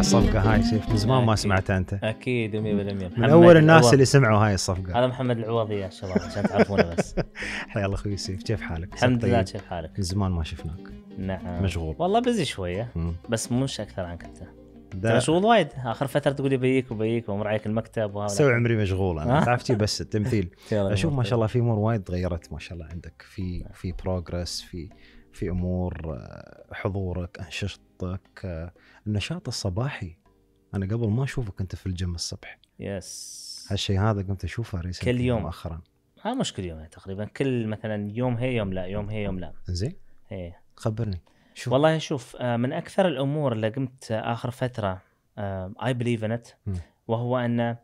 الصفقه هاي سيف من زمان ما سمعتها انت اكيد 100% من اول الناس اللي سمعوا هاي الصفقه هذا محمد العوضي يا شباب عشان تعرفونه بس حيا الله اخوي سيف كيف حالك؟ الحمد لله طيب. كيف حالك؟ من زمان ما شفناك نعم مشغول والله بزي شويه بس مش اكثر عنك انت ده مشغول وايد اخر فتره تقول لي بيك وبيك وامر عليك المكتب وهذا سوي عمري مشغول انا تعرفتي بس التمثيل اشوف ما شاء الله في امور وايد تغيرت ما شاء الله عندك في نعم. في بروجرس في في امور آه، حضورك انشطتك آه، النشاط الصباحي انا قبل ما اشوفك انت في الجيم الصبح يس هالشيء هذا قمت اشوفه ريسنتلي كل يوم مؤخرا ها آه، مش كل يوم تقريبا كل مثلا يوم هي يوم لا يوم هي يوم لا زين ايه خبرني شوف والله شوف من اكثر الامور اللي قمت اخر فتره اي بليف ان وهو ان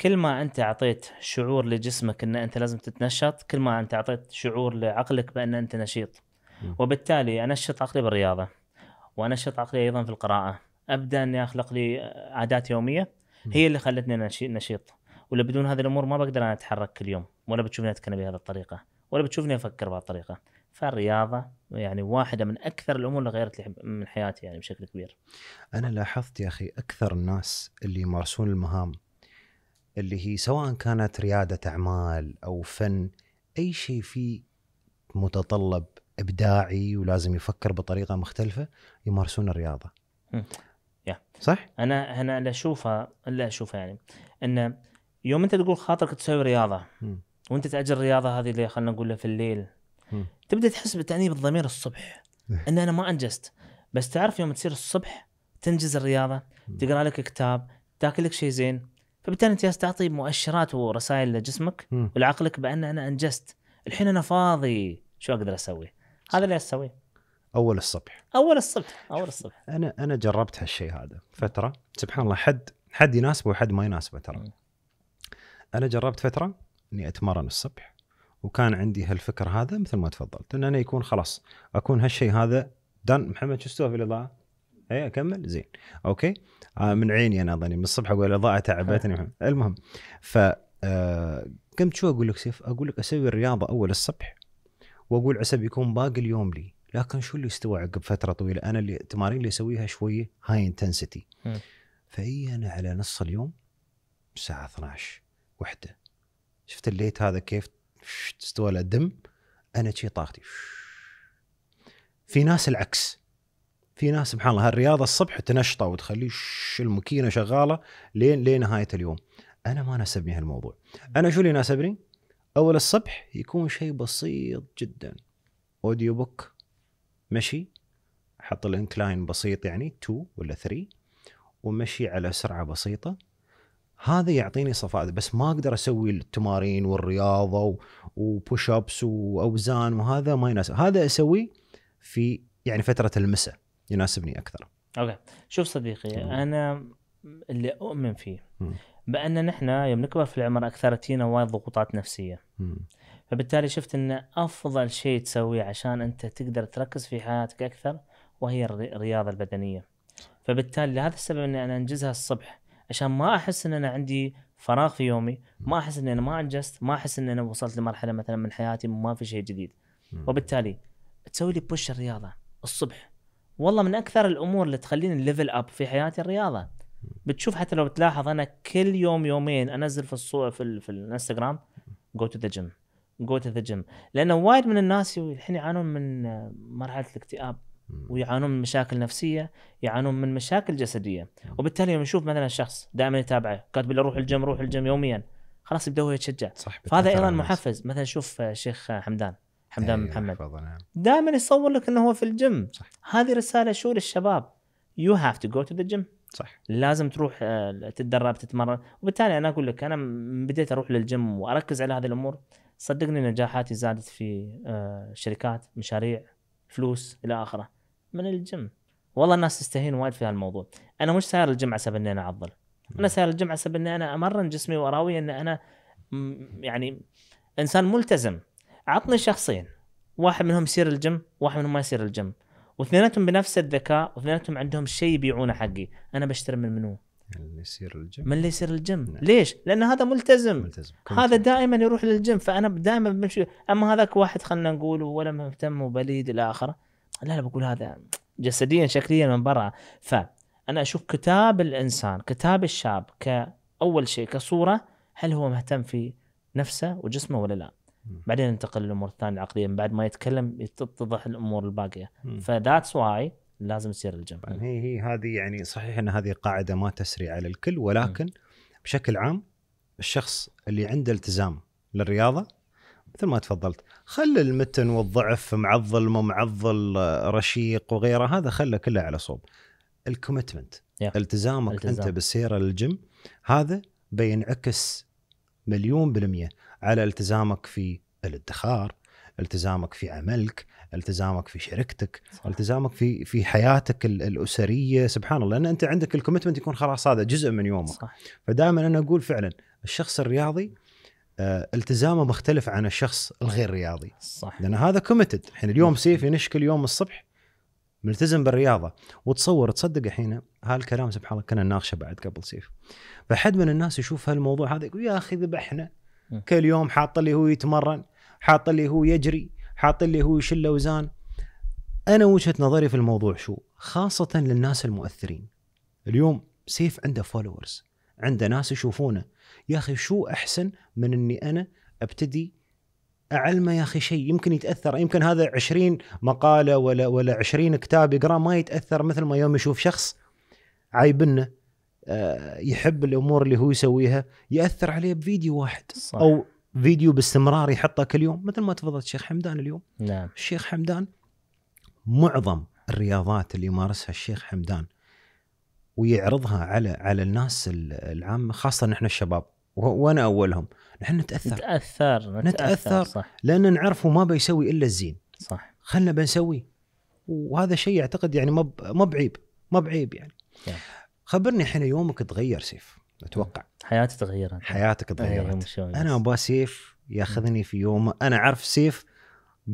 كل ما انت اعطيت شعور لجسمك ان انت لازم تتنشط كل ما انت اعطيت شعور لعقلك بان انت نشيط وبالتالي انشط عقلي بالرياضه وانشط عقلي ايضا في القراءه ابدا اني اخلق لي عادات يوميه هي اللي خلتني نشيط ولا بدون هذه الامور ما بقدر انا اتحرك كل يوم ولا بتشوفني اتكلم بهذه الطريقه ولا بتشوفني افكر بهذه الطريقه فالرياضه يعني واحده من اكثر الامور اللي غيرت لي من حياتي يعني بشكل كبير. انا لاحظت يا اخي اكثر الناس اللي يمارسون المهام اللي هي سواء كانت رياده اعمال او فن اي شيء فيه متطلب ابداعي ولازم يفكر بطريقه مختلفه يمارسون الرياضه. yeah. صح؟ انا انا اللي اشوفه اللي اشوفه يعني ان يوم انت تقول خاطرك تسوي رياضه م. وانت تاجر الرياضه هذه اللي خلينا نقول في الليل م. تبدا تحس بتانيب الضمير الصبح ان انا ما انجزت بس تعرف يوم تصير الصبح تنجز الرياضه تقرا لك كتاب تاكل لك شيء زين فبالتالي انت تعطي مؤشرات ورسائل لجسمك ولعقلك بان انا انجزت الحين انا فاضي شو اقدر اسوي؟ هذا اللي اسويه اول الصبح اول الصبح اول الصبح انا انا جربت هالشيء هذا فتره سبحان الله حد حد يناسبه وحد ما يناسبه ترى انا جربت فتره اني اتمرن الصبح وكان عندي هالفكر هذا مثل ما تفضلت ان انا يكون خلاص اكون هالشيء هذا دن محمد شو استوى في الاضاءه؟ اي اكمل زين اوكي آه من عيني انا اظني من الصبح اقول الاضاءه تعبتني المهم ف آه، قمت شو اقول لك سيف؟ اقول لك اسوي الرياضه اول الصبح واقول عسى بيكون باقي اليوم لي لكن شو اللي استوى عقب فتره طويله انا اللي التمارين اللي اسويها شويه هاي انتنسيتي فاي انا على نص اليوم الساعه 12 وحده شفت الليت هذا كيف استوى له الدم انا شي طاقتي في ناس العكس في ناس سبحان الله هالرياضه الصبح تنشطه وتخليه الماكينه شغاله لين لين نهايه اليوم انا ما ناسبني هالموضوع انا شو اللي ناسبني اول الصبح يكون شيء بسيط جدا اوديو بوك مشي احط الانكلاين بسيط يعني 2 ولا 3 ومشي على سرعه بسيطه هذا يعطيني صفاء بس ما اقدر اسوي التمارين والرياضه وبوش ابس واوزان وهذا ما يناسب هذا اسويه في يعني فتره المساء يناسبني اكثر اوكي شوف صديقي انا اللي اؤمن فيه بان نحن يوم نكبر في العمر اكثر تينا وايد ضغوطات نفسيه فبالتالي شفت ان افضل شيء تسويه عشان انت تقدر تركز في حياتك اكثر وهي الرياضه البدنيه فبالتالي لهذا السبب اني انا انجزها الصبح عشان ما احس ان انا عندي فراغ في يومي ما احس ان انا ما انجزت ما احس ان انا وصلت لمرحله مثلا من حياتي ما في شيء جديد وبالتالي تسوي لي بوش الرياضه الصبح والله من اكثر الامور اللي تخليني ليفل اب في حياتي الرياضه بتشوف حتى لو بتلاحظ انا كل يوم يومين انزل في الصور في, ال... في الانستغرام جو تو ذا جيم جو تو ذا جيم لانه وايد من الناس الحين يعانون من آه، مرحله الاكتئاب ويعانون من مشاكل نفسيه يعانون من مشاكل جسديه وبالتالي يوم نشوف مثلا شخص دائما يتابعه كاتب له روح الجيم روح الجيم يوميا خلاص يبدا هو يتشجع صح فهذا ايضا محفز مثلا شوف آه، شيخ آه، حمدان حمدان أيوة، محمد نعم. دائما يصور لك انه هو في الجيم هذه رساله شو للشباب يو هاف تو جو تو ذا جيم صح لازم تروح آه، تتدرب تتمرن وبالتالي انا اقول لك انا بديت اروح للجيم واركز على هذه الامور صدقني نجاحاتي زادت في آه، شركات مشاريع فلوس الى اخره من الجيم والله الناس تستهين وايد في هالموضوع انا مش ساير الجيم على سبب اني انا اعضل انا نعم. ساير الجيم على سبب اني انا امرن جسمي واراوي ان انا يعني انسان ملتزم عطني شخصين واحد منهم يصير الجيم واحد منهم ما يصير الجيم واثنيناتهم بنفس الذكاء واثنيناتهم عندهم شيء يبيعونه حقي انا بشتري من منو اللي يصير الجيم من اللي يصير الجيم نعم. ليش لان هذا ملتزم, ملتزم. هذا دائما يروح للجيم فانا دائما بمشي اما هذاك واحد خلينا نقول ولا مهتم وبليد الى اخره لا لا بقول هذا جسديا شكليا من برا فانا اشوف كتاب الانسان كتاب الشاب كاول شيء كصوره هل هو مهتم في نفسه وجسمه ولا لا بعدين ننتقل للامور الثانيه العقليه من بعد ما يتكلم تتضح الامور الباقيه فذاتس واي لازم يصير الجمع هي هي هذه يعني صحيح ان هذه قاعده ما تسري على الكل ولكن م. بشكل عام الشخص اللي عنده التزام للرياضه مثل ما تفضلت خل المتن والضعف معضل ما معضل آه، رشيق وغيره هذا خله كله على صوب الكوميتمنت التزامك التزام. انت بالسيره للجيم هذا بينعكس مليون بالميه على التزامك في الادخار التزامك في عملك التزامك في شركتك صح. التزامك في في حياتك الاسريه سبحان الله لان انت عندك الكوميتمنت يكون خلاص هذا جزء من يومك صح. فدائما انا اقول فعلا الشخص الرياضي آه، التزامه مختلف عن الشخص الغير رياضي صح لان هذا كوميتد الحين اليوم سيف ينشك اليوم الصبح ملتزم بالرياضه وتصور تصدق الحين هالكلام سبحان الله كنا نناقشه بعد قبل سيف فحد من الناس يشوف هالموضوع هذا يقول يا اخي ذبحنا كل يوم حاط اللي هو يتمرن حاط اللي هو يجري حاط اللي هو يشيل اوزان انا وجهه نظري في الموضوع شو خاصه للناس المؤثرين اليوم سيف عنده فولورز عنده ناس يشوفونه يا اخي شو احسن من اني انا ابتدي اعلمه يا اخي شيء يمكن يتاثر يمكن هذا 20 مقاله ولا ولا 20 كتاب يقرا ما يتاثر مثل ما يوم يشوف شخص عايبنه آه، يحب الامور اللي هو يسويها ياثر عليه بفيديو واحد صح. او فيديو باستمرار يحطه كل يوم مثل ما تفضلت الشيخ حمدان اليوم نعم الشيخ حمدان معظم الرياضات اللي يمارسها الشيخ حمدان ويعرضها على على الناس العامه خاصه احنا الشباب وانا اولهم نحن نتاثر نتاثر نتاثر صح. لان نعرفه ما بيسوي الا الزين صح خلنا بنسوي وهذا شيء اعتقد يعني ما مب... ما بعيب ما بعيب يعني yeah. نعم. خبرني الحين يومك تغير سيف اتوقع حياتي تغيرت حياتك إيه، تغيرت انا ابغى سيف ياخذني في يوم انا اعرف سيف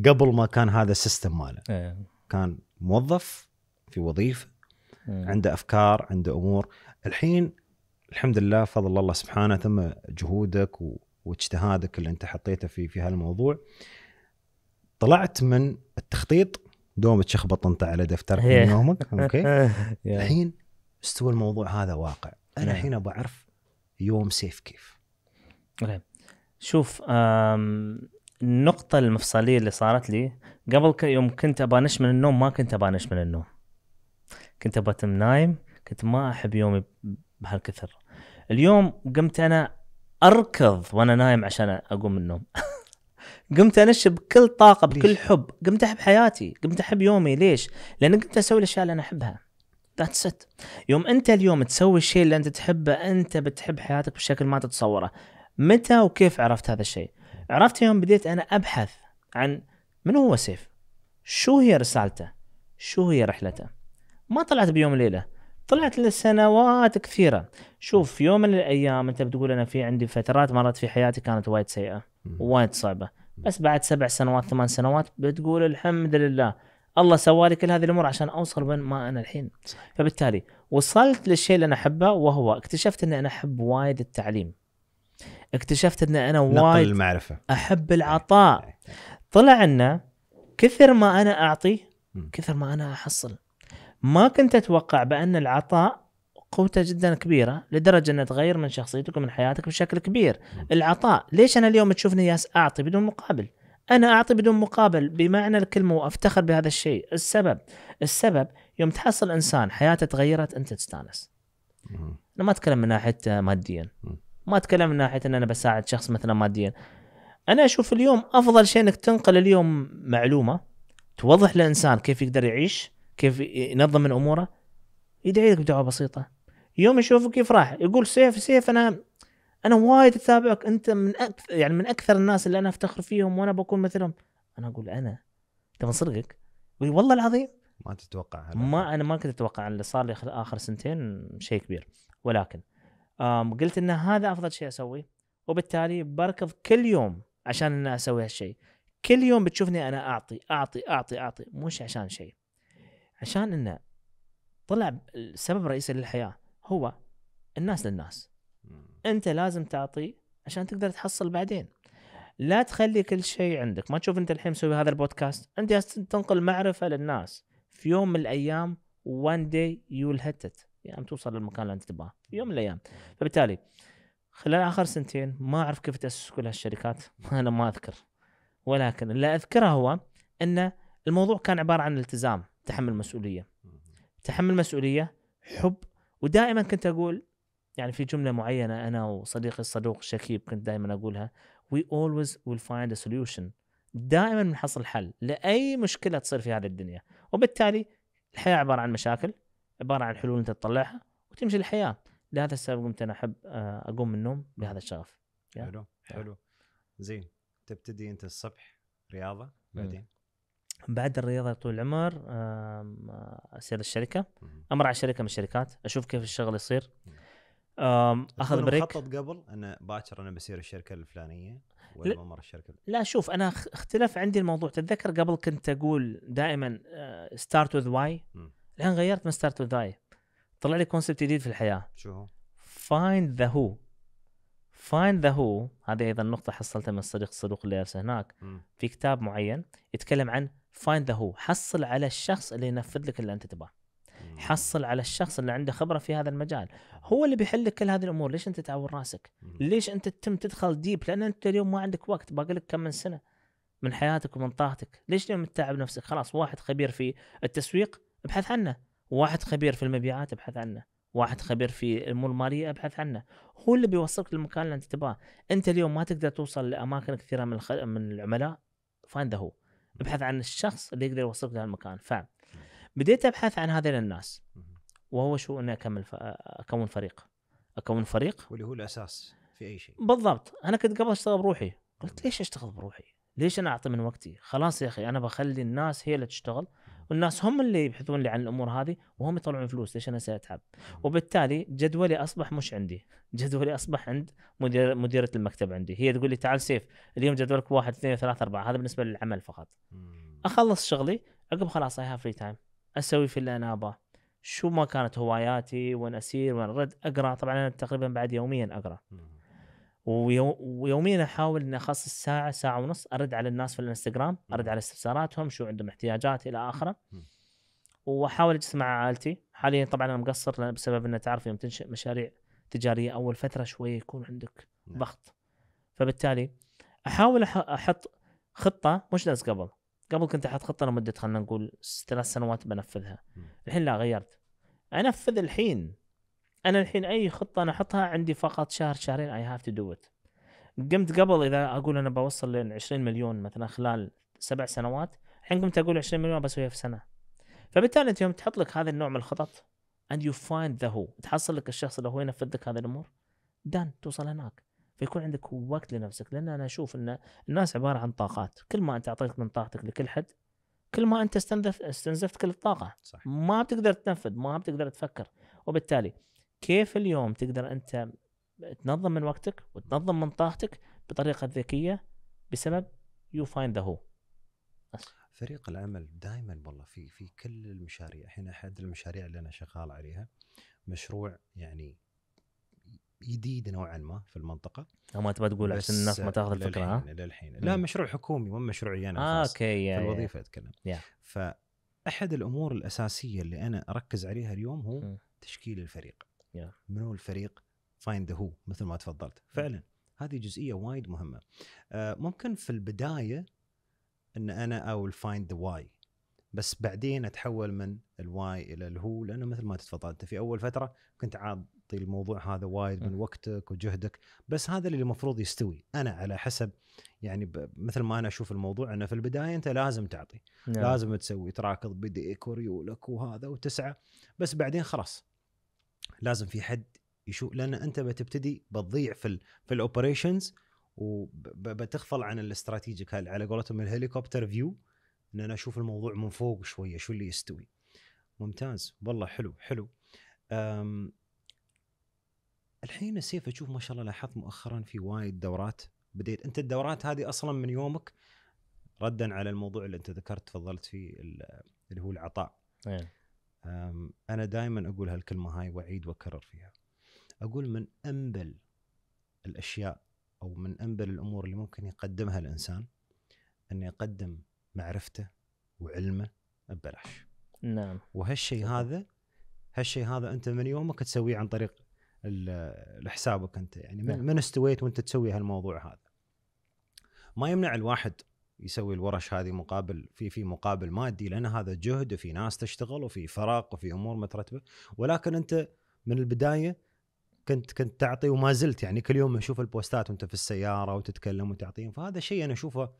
قبل ما كان هذا السيستم ماله إيه. كان موظف في وظيفه عنده افكار عنده امور الحين الحمد لله فضل الله سبحانه ثم جهودك واجتهادك اللي انت حطيته في في هالموضوع طلعت من التخطيط دوم تشخبط انت على دفترك إيه. من يومك اوكي الحين استوى الموضوع هذا واقع انا نعم. الحين ابغى اعرف يوم سيف كيف نعم. شوف النقطة المفصلية اللي صارت لي قبل يوم كنت نش من النوم ما كنت نش من النوم كنت تم نايم كنت ما أحب يومي بهالكثر اليوم قمت أنا أركض وأنا نايم عشان أقوم من النوم قمت انش بكل طاقه بكل حب قمت احب حياتي قمت احب يومي ليش لان قمت اسوي الاشياء اللي انا احبها ذاتس ات يوم انت اليوم تسوي الشيء اللي انت تحبه انت بتحب حياتك بشكل ما تتصوره متى وكيف عرفت هذا الشيء عرفت يوم بديت انا ابحث عن من هو سيف شو هي رسالته شو هي رحلته ما طلعت بيوم ليلة طلعت لسنوات كثيرة شوف في يوم من الأيام أنت بتقول أنا في عندي فترات مرت في حياتي كانت وايد سيئة وايد صعبة بس بعد سبع سنوات ثمان سنوات بتقول الحمد لله الله سوى لي كل هذه الامور عشان اوصل وين ما انا الحين صحيح. فبالتالي وصلت للشيء اللي انا احبه وهو اكتشفت اني انا احب وايد التعليم اكتشفت ان انا وايد المعرفه احب إيه. العطاء إيه. طلع انه كثر ما انا اعطي كثر ما انا احصل ما كنت اتوقع بان العطاء قوته جدا كبيره لدرجه انها تغير من شخصيتك ومن حياتك بشكل كبير العطاء ليش انا اليوم تشوفني ياس اعطي بدون مقابل انا اعطي بدون مقابل بمعنى الكلمه وافتخر بهذا الشيء السبب السبب يوم تحصل انسان حياته تغيرت انت تستانس انا ما اتكلم من ناحيه ماديا ما اتكلم من ناحيه ان انا بساعد شخص مثلا ماديا انا اشوف اليوم افضل شيء انك تنقل اليوم معلومه توضح لانسان كيف يقدر يعيش كيف ينظم من اموره يدعي لك بدعوه بسيطه يوم يشوفك يفرح يقول سيف سيف انا انا وايد اتابعك انت من أكثر يعني من اكثر الناس اللي انا افتخر فيهم وانا بكون مثلهم انا اقول انا انت من صدقك والله العظيم ما تتوقع ما انا ما كنت اتوقع اللي صار لي اخر سنتين شيء كبير ولكن قلت ان هذا افضل شيء اسويه وبالتالي بركض كل يوم عشان ان اسوي هالشيء كل يوم بتشوفني انا اعطي اعطي اعطي اعطي مش عشان شيء عشان انه طلع السبب الرئيسي للحياه هو الناس للناس انت لازم تعطي عشان تقدر تحصل بعدين لا تخلي كل شيء عندك ما تشوف انت الحين مسوي هذا البودكاست انت تنقل معرفه للناس في يوم من الايام وان داي يو هتت يعني توصل للمكان اللي انت تبغاه في يوم من الايام فبالتالي خلال اخر سنتين ما اعرف كيف تاسس كل هالشركات انا ما اذكر ولكن اللي اذكره هو ان الموضوع كان عباره عن التزام تحمل مسؤوليه تحمل مسؤوليه حب ودائما كنت اقول يعني في جملة معينة أنا وصديقي الصدوق شكيب كنت دائما أقولها we always will find a solution دائما بنحصل حل لأي مشكلة تصير في هذه الدنيا وبالتالي الحياة عبارة عن مشاكل عبارة عن حلول أنت تطلعها وتمشي الحياة لهذا السبب قمت أنا أحب آه، أقوم من النوم بهذا الشغف حلو حلو زين تبتدي أنت الصبح رياضة بعدين بعد الرياضه طول العمر آه، اسير الشركه امر على شركه من الشركات اشوف كيف الشغل يصير اخذ بريك مخطط قبل انا باكر انا بصير الشركه الفلانيه ولا ما مر الشركه لا شوف انا اختلف عندي الموضوع تتذكر قبل كنت اقول دائما ستارت وذ واي الحين غيرت من ستارت وذ واي طلع لي كونسبت جديد في الحياه شو هو؟ فايند ذا هو فايند ذا هو هذه ايضا نقطه حصلتها من الصديق الصدوق اللي درسه هناك م. في كتاب معين يتكلم عن فايند ذا هو حصل على الشخص اللي ينفذ لك اللي انت تبغاه حصل على الشخص اللي عنده خبره في هذا المجال هو اللي بيحل لك كل هذه الامور ليش انت تعور راسك ليش انت تتم تدخل ديب لان انت اليوم ما عندك وقت باقي لك كم من سنه من حياتك ومن طاقتك ليش اليوم تتعب نفسك خلاص واحد خبير في التسويق ابحث عنه واحد خبير في المبيعات ابحث عنه واحد خبير في الامور الماليه ابحث عنه هو اللي بيوصلك للمكان اللي انت تبغاه انت اليوم ما تقدر توصل لاماكن كثيره من الخ... من العملاء ذا هو ابحث عن الشخص اللي يقدر يوصلك لهالمكان فعلا بديت ابحث عن هذين الناس وهو شو اني اكمل ف... اكون فريق اكون فريق واللي هو الاساس في اي شيء بالضبط انا كنت قبل اشتغل بروحي قلت ليش اشتغل بروحي ليش انا اعطي من وقتي خلاص يا اخي انا بخلي الناس هي اللي تشتغل والناس هم اللي يبحثون لي عن الامور هذه وهم يطلعون فلوس ليش انا ساتعب وبالتالي جدولي اصبح مش عندي جدولي اصبح عند مدير مديره المكتب عندي هي تقول لي تعال سيف اليوم جدولك واحد اثنين ثلاثة أربعة هذا بالنسبه للعمل فقط اخلص شغلي عقب خلاص اي هاف فري تايم اسوي في اللي انا ابغاه شو ما كانت هواياتي وين اسير وين ارد اقرا طبعا انا تقريبا بعد يوميا اقرا ويوميا احاول اني اخصص ساعه ساعه ونص ارد على الناس في الانستغرام ارد على استفساراتهم شو عندهم احتياجات الى اخره واحاول اجلس مع عائلتي حاليا طبعا انا مقصر لأن بسبب انه تعرف يوم تنشئ مشاريع تجاريه اول فتره شويه يكون عندك نعم. ضغط فبالتالي احاول احط خطه مش ناس قبل قبل كنت احط خطه لمده خلينا نقول ثلاث سنوات بنفذها الحين لا غيرت انفذ الحين انا الحين اي خطه انا احطها عندي فقط شهر شهرين اي هاف تو دو ات قمت قبل اذا اقول انا بوصل ل 20 مليون مثلا خلال سبع سنوات الحين قمت اقول 20 مليون بسويها في سنه فبالتالي انت يوم تحط لك هذا النوع من الخطط اند يو فايند ذا هو تحصل لك الشخص اللي هو ينفذ لك هذه الامور دان توصل هناك فيكون عندك وقت لنفسك لان انا اشوف ان الناس عباره عن طاقات كل ما انت اعطيت من طاقتك لكل حد كل ما انت استنزفت استنزفت كل الطاقه صح. ما بتقدر تنفذ ما بتقدر تفكر وبالتالي كيف اليوم تقدر انت تنظم من وقتك وتنظم من طاقتك بطريقه ذكيه بسبب يو فايند ذا هو فريق العمل دائما والله في في كل المشاريع الحين احد المشاريع اللي انا شغال عليها مشروع يعني جديده نوعا ما في المنطقه ما تبى تقول عشان الناس ما تاخذ الفكره ها؟ للحين لا مشروع حكومي مو مشروعي انا آه اوكي في الوظيفه اتكلم يا. فاحد الامور الاساسيه اللي انا اركز عليها اليوم هو م. تشكيل الفريق يا. من هو الفريق فايند هو مثل ما تفضلت فعلا هذه جزئيه وايد مهمه آه، ممكن في البدايه ان انا او الفايند واي بس بعدين اتحول من الواي الى الهو لانه مثل ما تفضلت في اول فتره كنت عاد تعطي الموضوع هذا وايد من وقتك وجهدك بس هذا اللي المفروض يستوي انا على حسب يعني مثل ما انا اشوف الموضوع انه في البدايه انت لازم تعطي نعم. لازم تسوي تراكض بديك وريولك وهذا وتسعى بس بعدين خلاص لازم في حد يشوف لان انت بتبتدي بتضيع في الـ في الاوبريشنز وبتغفل عن الاستراتيجيك على قولتهم الهليكوبتر فيو ان انا اشوف الموضوع من فوق شويه شو اللي يستوي ممتاز والله حلو حلو الحين السيف اشوف ما شاء الله لاحظت مؤخرا في وايد دورات بديت انت الدورات هذه اصلا من يومك ردا على الموضوع اللي انت ذكرت تفضلت فيه اللي هو العطاء أيه. انا دائما اقول هالكلمه هاي واعيد واكرر فيها اقول من انبل الاشياء او من انبل الامور اللي ممكن يقدمها الانسان انه يقدم معرفته وعلمه ببلاش نعم وهالشيء هذا هالشيء هذا انت من يومك تسويه عن طريق لحسابك انت يعني من, نعم. من استويت وانت تسوي هالموضوع هذا ما يمنع الواحد يسوي الورش هذه مقابل في في مقابل مادي لان هذا جهد وفي ناس تشتغل وفي فراق وفي امور مترتبه ولكن انت من البدايه كنت كنت تعطي وما زلت يعني كل يوم اشوف البوستات وانت في السياره وتتكلم وتعطيهم فهذا شيء انا اشوفه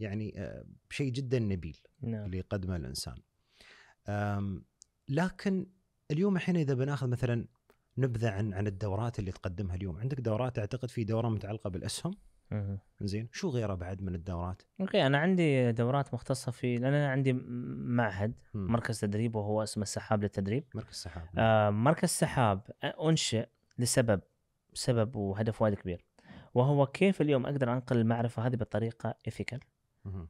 يعني آه، شيء جدا نبيل نعم. اللي يقدمه الانسان لكن اليوم الحين اذا بناخذ مثلا نبذه عن عن الدورات اللي تقدمها اليوم عندك دورات اعتقد في دوره متعلقه بالاسهم زين شو غيره بعد من الدورات؟ اوكي انا عندي دورات مختصه في لان انا عندي معهد م. مركز تدريب وهو اسمه السحاب للتدريب مركز السحاب آه مركز السحاب انشئ لسبب سبب وهدف وايد كبير وهو كيف اليوم اقدر انقل المعرفه هذه بطريقه ايثيكال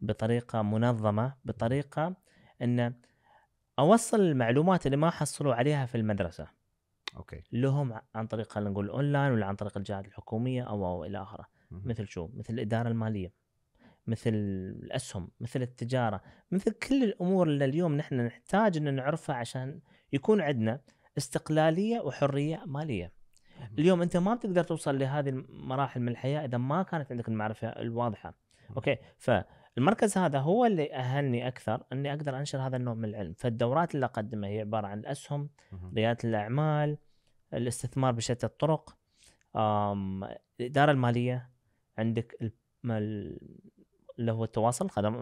بطريقه منظمه بطريقه ان اوصل المعلومات اللي ما حصلوا عليها في المدرسه اوكي لهم عن طريق خلينا نقول اونلاين ولا عن طريق الجهات الحكوميه او او الى اخره مثل شو مثل الاداره الماليه مثل الاسهم مثل التجاره مثل كل الامور اللي اليوم نحن نحتاج ان نعرفها عشان يكون عندنا استقلاليه وحريه ماليه اليوم انت ما بتقدر توصل لهذه المراحل من الحياه اذا ما كانت عندك المعرفه الواضحه اوكي فالمركز هذا هو اللي اهلني اكثر اني اقدر انشر هذا النوع من العلم فالدورات اللي اقدمها هي عباره عن الاسهم رياده الاعمال الاستثمار بشتى الطرق الإدارة المالية عندك اللي هو التواصل خدم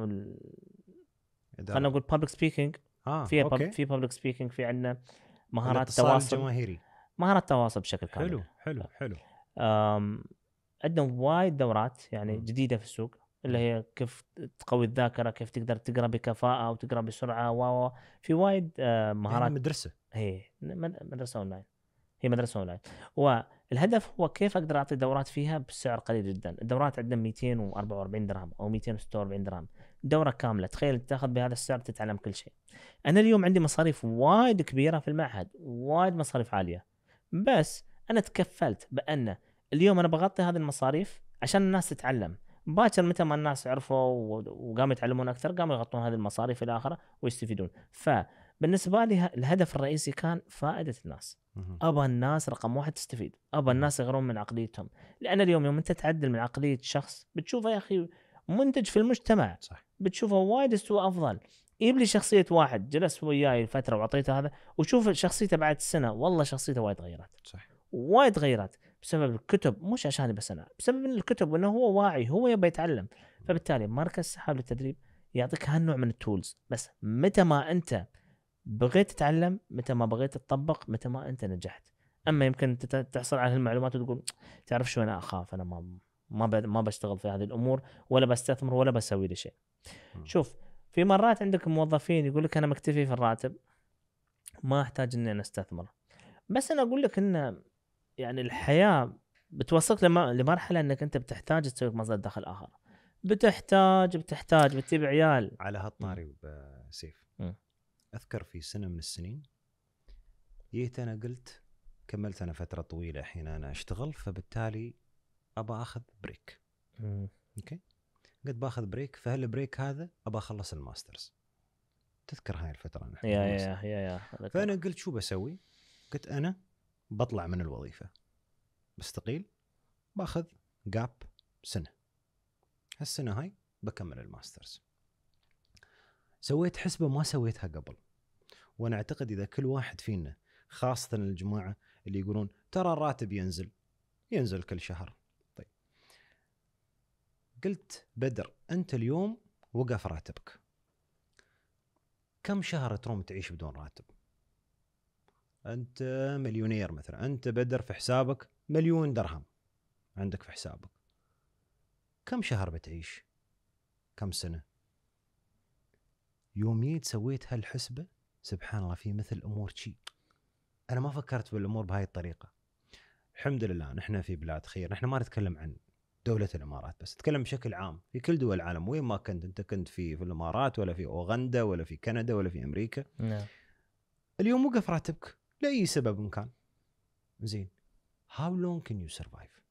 خلينا نقول بابليك سبيكينج آه، في أوكي. في بابليك سبيكينج في عندنا مهارات تواصل جماهيري مهارات تواصل بشكل كامل حلو حلو حلو عندنا وايد دورات يعني م. جديده في السوق اللي هي كيف تقوي الذاكره كيف تقدر تقرا بكفاءه وتقرا بسرعه و في وايد آه، يعني مهارات يعني مدرسه هي إيه، مدرسه اونلاين هي مدرسه اونلاين والهدف هو كيف اقدر اعطي دورات فيها بسعر قليل جدا الدورات عندنا 244 درهم او 246 درهم دوره كامله تخيل تاخذ بهذا السعر تتعلم كل شيء انا اليوم عندي مصاريف وايد كبيره في المعهد وايد مصاريف عاليه بس انا تكفلت بان اليوم انا بغطي هذه المصاريف عشان الناس تتعلم باكر متى ما الناس عرفوا وقاموا يتعلمون اكثر قاموا يغطون هذه المصاريف الى اخره ويستفيدون ف بالنسبه لي الهدف الرئيسي كان فائده الناس ابى الناس رقم واحد تستفيد ابى الناس يغرون من عقليتهم لان اليوم يوم انت تعدل من عقليه شخص بتشوفه يا اخي منتج في المجتمع صح بتشوفه وايد استوى افضل يجيب لي شخصيه واحد جلس وياي فتره واعطيته هذا وشوف شخصيته بعد سنه والله شخصيته وايد تغيرت صح وايد تغيرت بسبب الكتب مش عشان بس انا بسبب الكتب وانه هو واعي هو يبي يتعلم فبالتالي مركز سحاب للتدريب يعطيك هالنوع من التولز بس متى ما انت بغيت تتعلم متى ما بغيت تطبق متى ما انت نجحت اما يمكن تحصل على هالمعلومات وتقول تعرف شو انا اخاف انا ما ما ما بشتغل في هذه الامور ولا بستثمر ولا بسوي لي شيء شوف في مرات عندك موظفين يقول لك انا مكتفي في الراتب ما احتاج اني انا استثمر بس انا اقول لك ان يعني الحياه بتوصلك لما لمرحله انك انت بتحتاج تسوي مصدر دخل اخر بتحتاج بتحتاج بتجيب عيال على هالطاري سيف اذكر في سنه من السنين جيت انا قلت كملت انا فتره طويله حين انا اشتغل فبالتالي ابى اخذ بريك اوكي قلت باخذ بريك فهالبريك هذا ابى اخلص الماسترز تذكر هاي الفتره نحن يا, يا يا يا فانا قلت شو بسوي؟ قلت انا بطلع من الوظيفه بستقيل باخذ جاب سنه هالسنه هاي بكمل الماسترز سويت حسبه ما سويتها قبل وانا اعتقد اذا كل واحد فينا خاصه الجماعه اللي يقولون ترى الراتب ينزل ينزل كل شهر طيب قلت بدر انت اليوم وقف راتبك كم شهر تروم تعيش بدون راتب انت مليونير مثلا انت بدر في حسابك مليون درهم عندك في حسابك كم شهر بتعيش كم سنه يوم جيت سويت هالحسبه سبحان الله في مثل امور شيء انا ما فكرت بالامور بهاي الطريقه الحمد لله نحن في بلاد خير نحن ما نتكلم عن دولة الامارات بس نتكلم بشكل عام في كل دول العالم وين ما كنت انت كنت في في الامارات ولا في اوغندا ولا في كندا ولا في امريكا نعم. اليوم وقف راتبك لاي سبب ان كان زين هاو لونج كان يو سرفايف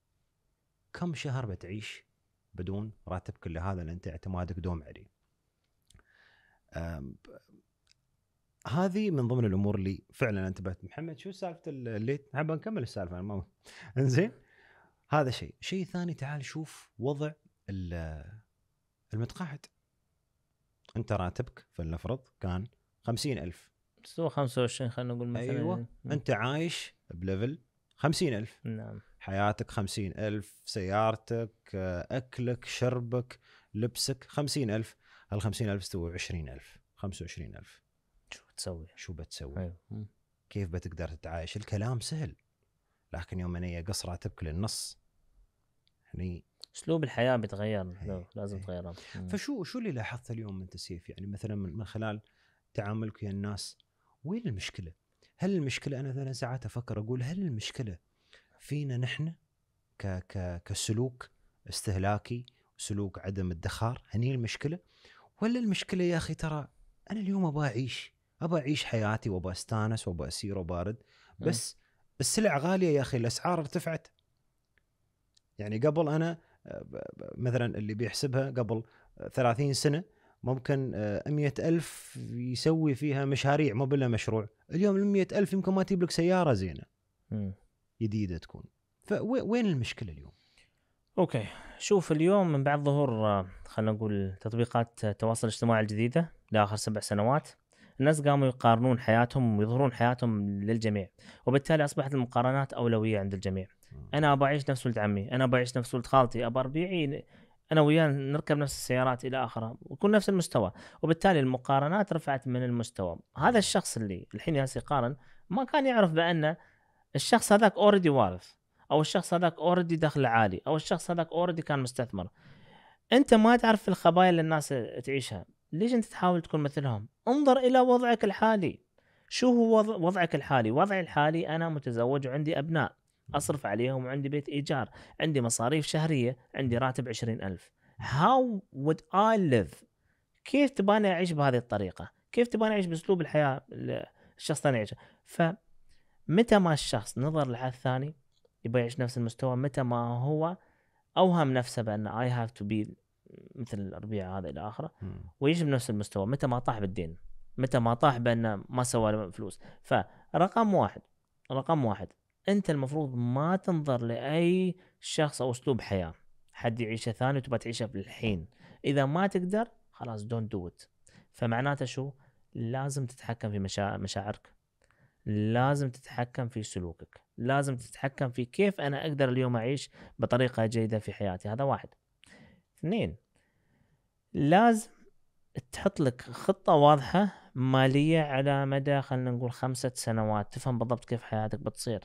كم شهر بتعيش بدون راتبك اللي هذا اللي انت اعتمادك دوم عليه هذه من ضمن الامور اللي فعلا انتبهت محمد شو سالفه الليت نحب نكمل السالفه انا ما انزين هذا شيء شيء ثاني تعال شوف وضع المتقاعد انت راتبك فلنفرض كان خمسين ألف سو 25 خلينا نقول مثلا ايوه انت عايش بليفل خمسين ألف نعم حياتك خمسين ألف سيارتك آه، أكلك شربك لبسك خمسين ألف ال 50000 تسوي 20000 25000 شو بتسوي؟ شو بتسوي؟ أيوه. كيف بتقدر تتعايش؟ الكلام سهل لكن يوم أنا قص راتبك للنص يعني اسلوب الحياه بيتغير هي لازم تغيره فشو شو اللي لاحظته اليوم من تسيف يعني مثلا من خلال تعاملك ويا الناس وين المشكله؟ هل المشكله انا مثلا ساعات افكر اقول هل المشكله فينا نحن ك ك كسلوك استهلاكي سلوك عدم ادخار هني المشكله ولا المشكله يا اخي ترى انا اليوم ابغى اعيش ابغى اعيش حياتي وابغى استانس وابغى اسير وبارد بس السلع غاليه يا اخي الاسعار ارتفعت يعني قبل انا آه، مثلا اللي بيحسبها قبل 30 سنه ممكن مية آه، ألف يسوي فيها مشاريع مو بلا مشروع اليوم ال ألف يمكن ما تجيب لك سيارة زينة جديدة تكون فوين المشكلة اليوم اوكي شوف اليوم من بعد ظهور آه، خلينا نقول تطبيقات التواصل الاجتماعي الجديده لاخر سبع سنوات الناس قاموا يقارنون حياتهم ويظهرون حياتهم للجميع وبالتالي اصبحت المقارنات اولويه عند الجميع انا أبغى اعيش نفس ولد عمي انا أبغى اعيش نفس ولد خالتي أبغى ربيعي انا وياه نركب نفس السيارات الى اخره ويكون نفس المستوى وبالتالي المقارنات رفعت من المستوى هذا الشخص اللي الحين ياس يقارن ما كان يعرف بان الشخص هذاك اوريدي وارث او الشخص هذاك اوريدي دخله عالي او الشخص هذاك اوريدي كان مستثمر انت ما تعرف الخبايا اللي الناس تعيشها ليش انت تحاول تكون مثلهم انظر الى وضعك الحالي شو هو وضعك الحالي وضعي الحالي انا متزوج وعندي ابناء اصرف عليهم وعندي بيت ايجار عندي مصاريف شهريه عندي راتب عشرين ألف how would I live كيف تباني اعيش بهذه الطريقه كيف تباني اعيش باسلوب الحياه الشخص الثاني يعيشه فمتى ما الشخص نظر لحد ثاني يبغى يعيش نفس المستوى متى ما هو اوهم نفسه بان اي هاف تو بي مثل الربيع هذا الى اخره ويعيش بنفس المستوى متى ما طاح بالدين متى ما طاح بانه ما سوى فلوس فرقم واحد رقم واحد انت المفروض ما تنظر لاي شخص او اسلوب حياه حد يعيشه ثاني وتبغى تعيشه في الحين اذا ما تقدر خلاص دونت دو ات فمعناته شو لازم تتحكم في مشاعرك لازم تتحكم في سلوكك لازم تتحكم في كيف أنا أقدر اليوم أعيش بطريقة جيدة في حياتي هذا واحد اثنين لازم تحط لك خطة واضحة مالية على مدى خلينا نقول خمسة سنوات تفهم بالضبط كيف حياتك بتصير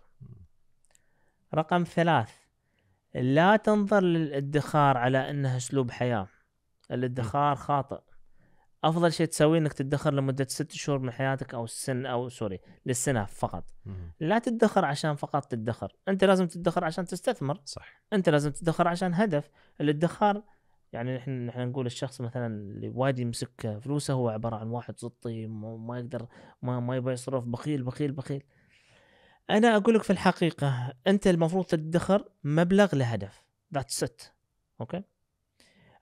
رقم ثلاث لا تنظر للادخار على انه اسلوب حياة الادخار خاطئ افضل شيء تسويه انك تدخر لمده ست شهور من حياتك او السن او سوري للسنه فقط مم. لا تدخر عشان فقط تدخر انت لازم تدخر عشان تستثمر صح انت لازم تدخر عشان هدف الادخار يعني نحن نحن نقول الشخص مثلا اللي وايد يمسك فلوسه هو عباره عن واحد زطي ما يقدر ما ما يبغى يصرف بخيل بخيل بخيل انا اقول لك في الحقيقه انت المفروض تدخر مبلغ لهدف ذاتس ات اوكي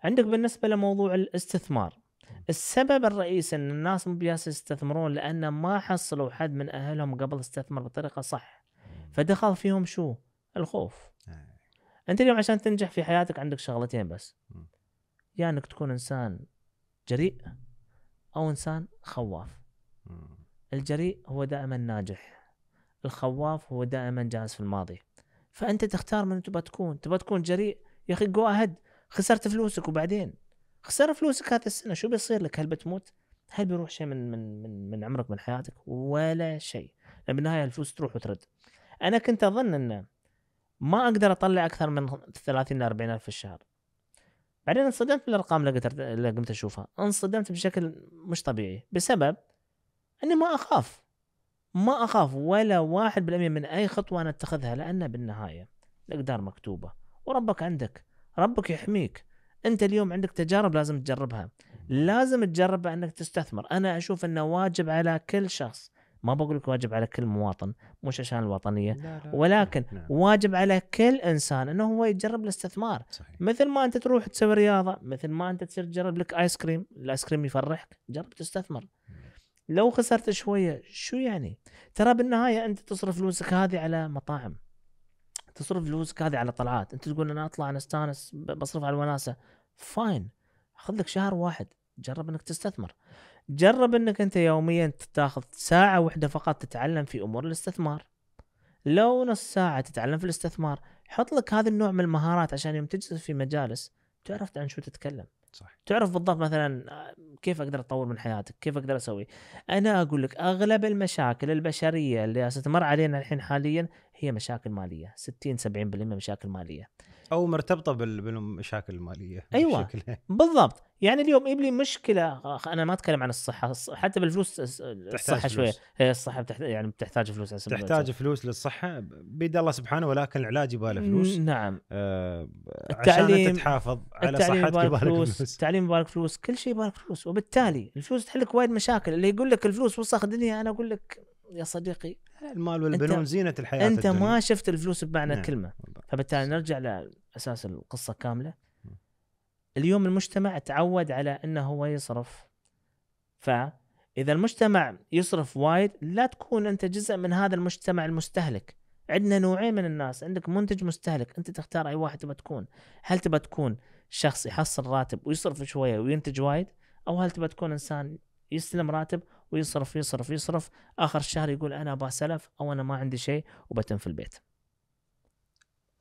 عندك بالنسبه لموضوع الاستثمار السبب الرئيسي ان الناس مو بياس يستثمرون لان ما حصلوا حد من اهلهم قبل استثمر بطريقه صح فدخل فيهم شو الخوف إيه. انت اليوم عشان تنجح في حياتك عندك شغلتين بس يا يعني انك تكون انسان جريء او انسان خواف الجريء هو دائما ناجح الخواف هو دائما جالس في الماضي فانت تختار من تبغى تكون تبغى تكون جريء يا اخي جو اهد خسرت فلوسك وبعدين خسر فلوسك هذه السنه شو بيصير لك هل بتموت هل بيروح شيء من من من, من عمرك من حياتك ولا شيء لان بالنهايه الفلوس تروح وترد انا كنت اظن ان ما اقدر اطلع اكثر من 30 ل 40 الف في الشهر بعدين انصدمت بالارقام اللي قدرت اللي قمت اشوفها انصدمت بشكل مش طبيعي بسبب اني ما اخاف ما اخاف ولا واحد بالمية من اي خطوه انا اتخذها لان بالنهايه الاقدار مكتوبه وربك عندك ربك يحميك انت اليوم عندك تجارب لازم تجربها لازم تجربها انك تستثمر انا اشوف انه واجب على كل شخص ما بقول لك واجب على كل مواطن مش عشان الوطنيه لا لا ولكن لا. نعم. واجب على كل انسان انه هو يجرب الاستثمار صحيح. مثل ما انت تروح تسوي رياضه مثل ما انت تصير تجرب لك ايس كريم الايس كريم يفرحك جرب تستثمر لو خسرت شويه شو يعني ترى بالنهايه انت تصرف فلوسك هذه على مطاعم تصرف فلوسك هذه على طلعات انت تقول انا اطلع انا استانس بصرف على الوناسه فاين خذ لك شهر واحد جرب انك تستثمر جرب انك انت يوميا تاخذ ساعه واحده فقط تتعلم في امور الاستثمار لو نص ساعه تتعلم في الاستثمار حط لك هذا النوع من المهارات عشان يوم تجلس في مجالس تعرف عن شو تتكلم صح تعرف بالضبط مثلا كيف اقدر اطور من حياتك كيف اقدر اسوي انا اقول لك اغلب المشاكل البشريه اللي استمر علينا الحين حاليا هي مشاكل ماليه 60 70% مشاكل ماليه او مرتبطه بالمشاكل الماليه ايوه يعني. بالضبط يعني اليوم يبلي مشكله انا ما اتكلم عن الصحه حتى بالفلوس الصحه شويه هي إيه، الصحه بتحت... يعني بتحتاج فلوس على تحتاج فلوس للصحه بيد الله سبحانه ولكن العلاج يباله فلوس نعم آه التعليم عشان تحافظ على صحتك يبالك فلوس التعليم يبالك فلوس كل شيء يبالك فلوس وبالتالي الفلوس تحل لك وايد مشاكل اللي يقول لك الفلوس وسخ الدنيا انا اقول لك يا صديقي المال والبنون زينه الحياه انت ما شفت الفلوس بمعنى نعم. الكلمه فبالتالي نرجع لاساس القصه كامله اليوم المجتمع تعود على انه هو يصرف فاذا المجتمع يصرف وايد لا تكون انت جزء من هذا المجتمع المستهلك عندنا نوعين من الناس عندك منتج مستهلك انت تختار اي واحد تبغى تكون هل تبغى تكون شخص يحصل راتب ويصرف شويه وينتج وايد او هل تبغى تكون انسان يستلم راتب ويصرف يصرف يصرف اخر الشهر يقول انا ابغى سلف او انا ما عندي شيء وبتم في البيت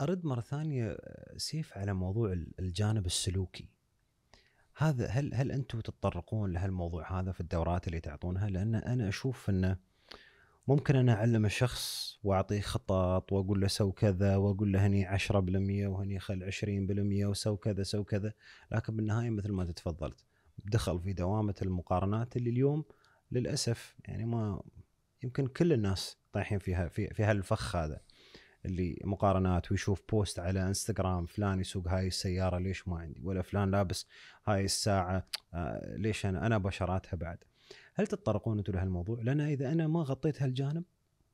ارد مره ثانيه سيف على موضوع الجانب السلوكي هذا هل هل انتم تتطرقون لهالموضوع هذا في الدورات اللي تعطونها لان انا اشوف انه ممكن انا اعلم الشخص واعطيه خطط واقول له سو كذا واقول له هني 10% وهني خل 20% وسو كذا سو كذا لكن بالنهايه مثل ما تفضلت دخل في دوامه المقارنات اللي اليوم للاسف يعني ما يمكن كل الناس طايحين فيها في في هالفخ هذا اللي مقارنات ويشوف بوست على انستغرام فلان يسوق هاي السياره ليش ما عندي ولا فلان لابس هاي الساعه آه ليش انا انا بشراتها بعد هل تتطرقون انتم لهالموضوع لان اذا انا ما غطيت هالجانب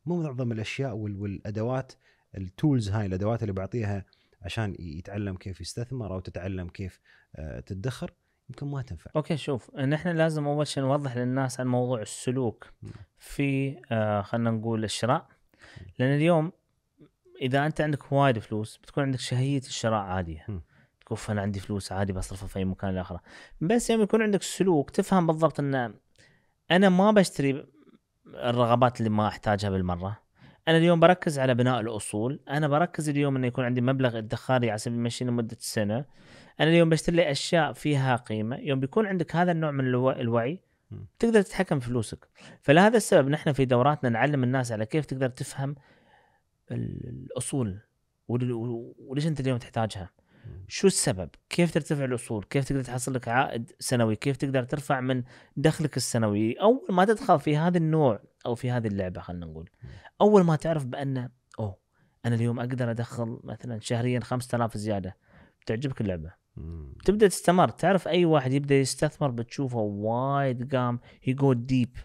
مو معظم الاشياء والادوات التولز هاي الادوات اللي بعطيها عشان يتعلم كيف يستثمر او تتعلم كيف آه، تدخر يمكن ما تنفع اوكي شوف نحن لازم اول شيء نوضح للناس عن موضوع السلوك في آه، خلينا نقول الشراء لان اليوم اذا انت عندك وايد فلوس بتكون عندك شهيه الشراء عاليه تكون انا عندي فلوس عادي بصرفها في اي مكان لاخر بس يوم يكون عندك سلوك تفهم بالضبط ان انا ما بشتري الرغبات اللي ما احتاجها بالمره انا اليوم بركز على بناء الاصول انا بركز اليوم انه يكون عندي مبلغ ادخاري على سبيل المشي لمده سنه انا اليوم بشتري لي اشياء فيها قيمه يوم بيكون عندك هذا النوع من الوعي تقدر تتحكم في فلوسك فلهذا السبب نحن في دوراتنا نعلم الناس على كيف تقدر تفهم الاصول وليش انت اليوم تحتاجها شو السبب كيف ترتفع الاصول كيف تقدر تحصل لك عائد سنوي كيف تقدر ترفع من دخلك السنوي اول ما تدخل في هذا النوع او في هذه اللعبه خلينا نقول اول ما تعرف بان اوه انا اليوم اقدر ادخل مثلا شهريا 5000 زياده تعجبك اللعبه تبدا تستمر تعرف اي واحد يبدا يستثمر بتشوفه وايد قام يجو ديب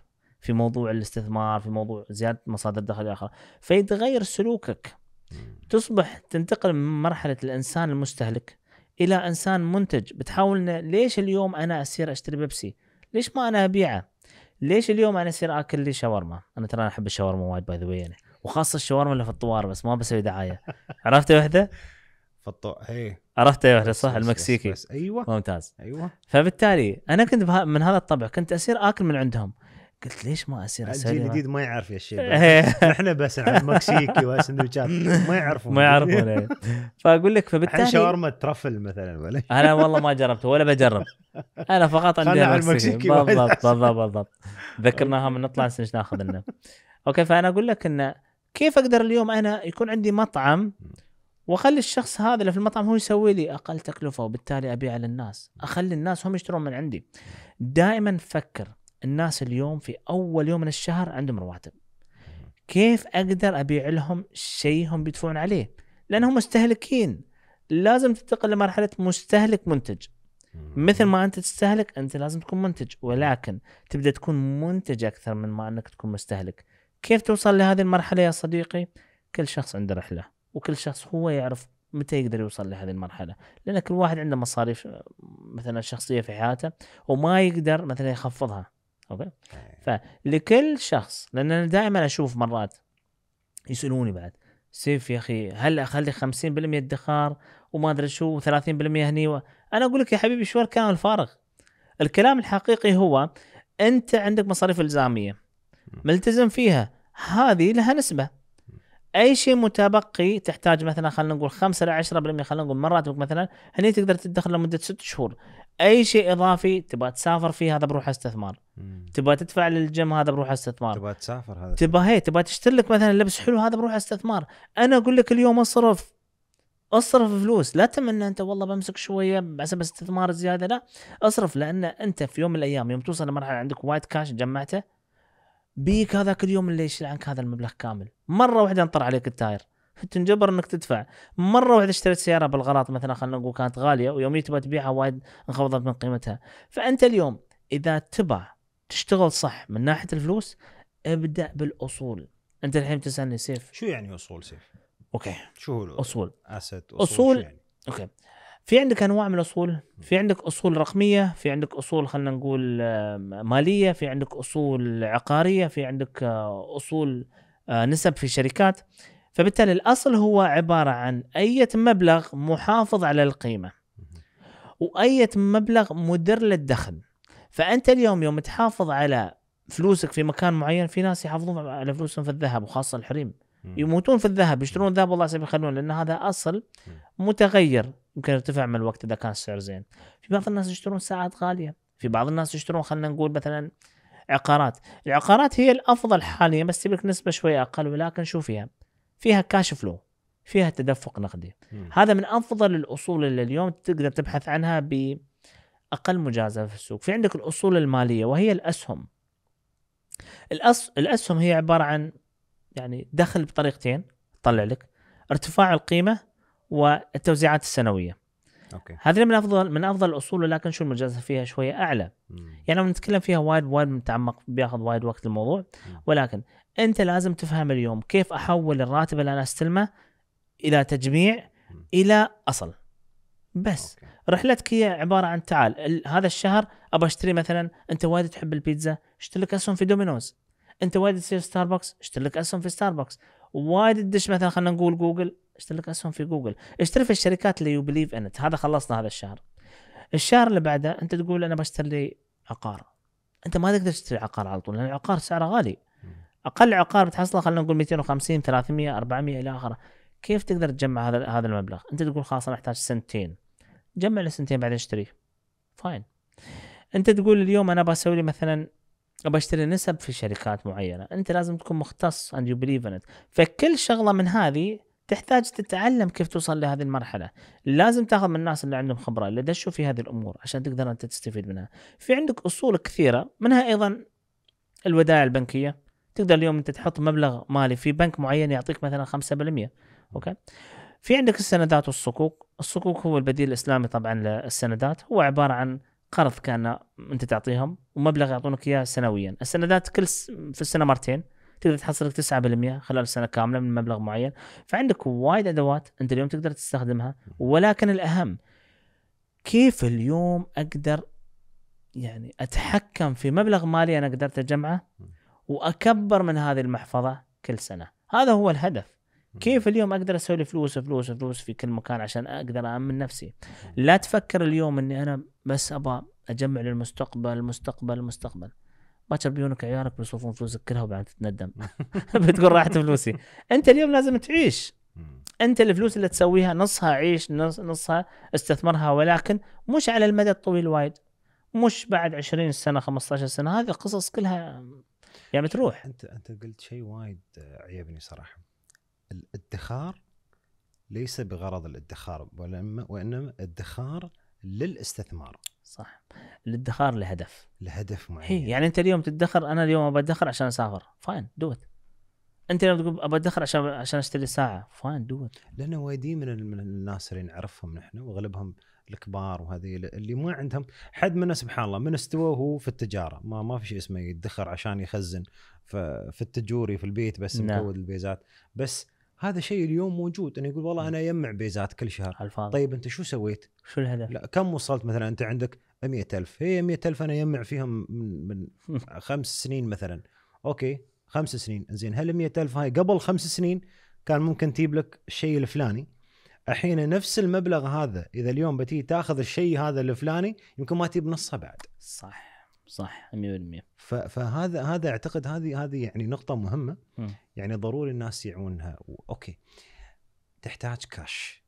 في موضوع الاستثمار في موضوع زياده مصادر دخل اخرى فيتغير سلوكك تصبح تنتقل من مرحله الانسان المستهلك الى انسان منتج بتحاول ليش اليوم انا اصير اشتري بيبسي ليش ما انا ابيعه ليش اليوم انا اصير اكل لي شاورما انا ترى احب الشاورما وايد باي ذا يعني وخاصه الشاورما اللي في الطوارئ بس ما بسوي دعايه عرفت وحده فطو ايه عرفت ايوه صح المكسيكي بس, بس ايوه ممتاز ايوه فبالتالي انا كنت بها من هذا الطبع كنت اسير اكل من عندهم قلت ليش ما اصير اسوي الجيل الجديد ما يعرف يا الشيء احنا بس عن المكسيكي والسندوتشات ما يعرفون ما يعرفون إيه. فاقول لك فبالتالي شاورما ترفل مثلا ولا انا والله ما جربته ولا بجرب انا فقط عندي المكسيكي بالضبط بالضبط بالضبط ذكرناها من نطلع ناخذ لنا اوكي فانا اقول لك انه كيف اقدر اليوم انا يكون عندي مطعم واخلي الشخص هذا اللي في المطعم هو يسوي لي اقل تكلفه وبالتالي ابيعه للناس اخلي الناس هم يشترون من عندي دائما فكر الناس اليوم في اول يوم من الشهر عندهم رواتب كيف اقدر ابيع لهم شيء هم بيدفعون عليه لانهم مستهلكين لازم تنتقل لمرحله مستهلك منتج مثل ما انت تستهلك انت لازم تكون منتج ولكن تبدا تكون منتج اكثر من ما انك تكون مستهلك كيف توصل لهذه المرحله يا صديقي كل شخص عنده رحله وكل شخص هو يعرف متى يقدر يوصل لهذه المرحلة لأن كل واحد عنده مصاريف مثلا شخصية في حياته وما يقدر مثلا يخفضها أوكي إيه. فلكل شخص لأن أنا دائما أشوف مرات يسألوني بعد سيف يا أخي هل أخلي 50% ادخار وما أدري شو 30% هني و... أنا أقول لك يا حبيبي شو الكلام الفارغ الكلام الحقيقي هو أنت عندك مصاريف إلزامية ملتزم فيها هذه لها نسبة اي شيء متبقي تحتاج مثلا خلينا نقول 5 ل 10% خلينا نقول من راتبك مثلا هني تقدر تدخله لمده ست شهور اي شيء اضافي تبغى تسافر فيه هذا بروح استثمار تبغى تدفع للجيم هذا بروح استثمار تبغى تسافر هذا تبغى هي تبغى تشتري لك مثلا لبس حلو هذا بروح استثمار انا اقول لك اليوم اصرف اصرف فلوس لا تمنى انت والله بمسك شويه بس استثمار زياده لا اصرف لان انت في يوم من الايام يوم توصل لمرحله عندك وايد كاش جمعته بيك هذاك اليوم اللي عنك هذا المبلغ كامل مره واحده انطر عليك التاير تنجبر انك تدفع مره واحده اشتريت سياره بالغلط مثلا خلينا نقول كانت غاليه ويوم تبغى تبيعها وايد انخفضت من قيمتها فانت اليوم اذا تبى تشتغل صح من ناحيه الفلوس ابدا بالاصول انت الحين بتسالني سيف شو يعني اصول سيف اوكي شو الاصول اسد اصول, أصول يعني؟ اوكي في عندك انواع من الاصول في عندك اصول رقميه في عندك اصول خلينا نقول آه، ماليه في عندك اصول عقاريه في عندك آه، اصول آه، نسب في شركات فبالتالي الاصل هو عباره عن اي مبلغ محافظ على القيمه واي مبلغ مدر للدخل فانت اليوم يوم تحافظ على فلوسك في مكان معين في ناس يحافظون على فلوسهم في الذهب وخاصه الحريم يموتون في الذهب يشترون ذهب والله سبحانه يخلون لان هذا اصل متغير يمكن يرتفع مع الوقت اذا كان السعر زين في بعض الناس يشترون ساعات غاليه في بعض الناس يشترون خلينا نقول مثلا عقارات العقارات هي الافضل حاليا بس تبلك نسبه شوي اقل ولكن شو فيها فيها كاش فلو فيها تدفق نقدي مم. هذا من افضل الاصول اللي اليوم تقدر تبحث عنها باقل مجازفه في السوق في عندك الاصول الماليه وهي الاسهم الأس... الاسهم هي عباره عن يعني دخل بطريقتين طلع لك ارتفاع القيمه والتوزيعات السنويه اوكي هذه من افضل من افضل الاصول ولكن شو المجازفه فيها شويه اعلى مم. يعني لو نتكلم فيها وايد وايد بنتعمق بياخذ وايد وقت الموضوع مم. ولكن انت لازم تفهم اليوم كيف احول الراتب اللي انا استلمه الى تجميع مم. الى اصل بس أوكي. رحلتك هي عباره عن تعال هذا الشهر ابى اشتري مثلا انت وايد تحب البيتزا اشتري لك اسهم في دومينوز انت وايد تصير ستاربكس اشتري لك اسهم في ستاربكس وايد تدش مثلا خلينا نقول جوجل اشتري لك اسهم في جوجل اشتري في الشركات اللي يو بليف انت هذا خلصنا هذا الشهر الشهر اللي بعده انت تقول انا بشتري لي عقار انت ما تقدر تشتري عقار على طول لان العقار سعره غالي اقل عقار بتحصله خلينا نقول 250 300 400 الى اخره كيف تقدر تجمع هذا هذا المبلغ انت تقول خلاص انا احتاج سنتين جمع لي سنتين بعدين اشتريه فاين انت تقول اليوم انا بسوي لي مثلا ابى اشتري نسب في شركات معينه انت لازم تكون مختص اند يو بليف ان فكل شغله من هذه تحتاج تتعلم كيف توصل لهذه المرحله لازم تاخذ من الناس اللي عندهم خبره اللي دشوا في هذه الامور عشان تقدر انت تستفيد منها في عندك اصول كثيره منها ايضا الودائع البنكيه تقدر اليوم انت تحط مبلغ مالي في بنك معين يعطيك مثلا 5% اوكي في عندك السندات والصكوك الصكوك هو البديل الاسلامي طبعا للسندات هو عباره عن قرض كان انت تعطيهم ومبلغ يعطونك اياه سنويا السندات كل س... في السنه مرتين تقدر تحصل لك 9% خلال سنه كامله من مبلغ معين فعندك وايد ادوات انت اليوم تقدر تستخدمها ولكن الاهم كيف اليوم اقدر يعني اتحكم في مبلغ مالي انا قدرت اجمعه واكبر من هذه المحفظه كل سنه هذا هو الهدف كيف اليوم اقدر اسوي فلوس فلوس فلوس في كل مكان عشان اقدر اامن نفسي لا تفكر اليوم اني انا بس ابغى اجمع للمستقبل المستقبل المستقبل باكر بيونك عيالك بيصرفون فلوسك كلها وبعدين تتندم بتقول راحت فلوسي انت اليوم لازم تعيش انت الفلوس اللي تسويها نصها عيش نص نصها استثمرها ولكن مش على المدى الطويل وايد مش بعد 20 سنه 15 سنه هذه قصص كلها يعني تروح انت انت قلت شيء وايد عيبني صراحه الادخار ليس بغرض الادخار وانما ادخار للاستثمار صح الادخار لهدف لهدف معين يعني انت اليوم تدخر انا اليوم ابى ادخر عشان اسافر فاين دوت انت اليوم تقول ابى ادخر عشان عشان اشتري ساعه فاين دوت لان وايدين من, من الناس اللي نعرفهم نحن واغلبهم الكبار وهذه اللي ما عندهم حد منا سبحان الله من استوى هو في التجاره ما ما في شيء اسمه يدخر عشان يخزن في التجوري في البيت بس نعم. مكود البيزات بس هذا شيء اليوم موجود انه يقول والله انا يجمع بيزات كل شهر الفاضل. طيب انت شو سويت؟ شو الهدف؟ لا كم وصلت مثلا انت عندك 100000 هي 100000 انا يجمع فيهم من, من خمس سنين مثلا اوكي خمس سنين زين هل 100000 هاي قبل خمس سنين كان ممكن تجيب لك الشيء الفلاني الحين نفس المبلغ هذا اذا اليوم بتي تاخذ الشيء هذا الفلاني يمكن ما تجيب نصها بعد صح صح 100% فهذا هذا اعتقد هذه هذه يعني نقطه مهمه يعني ضروري الناس يعونها اوكي تحتاج كاش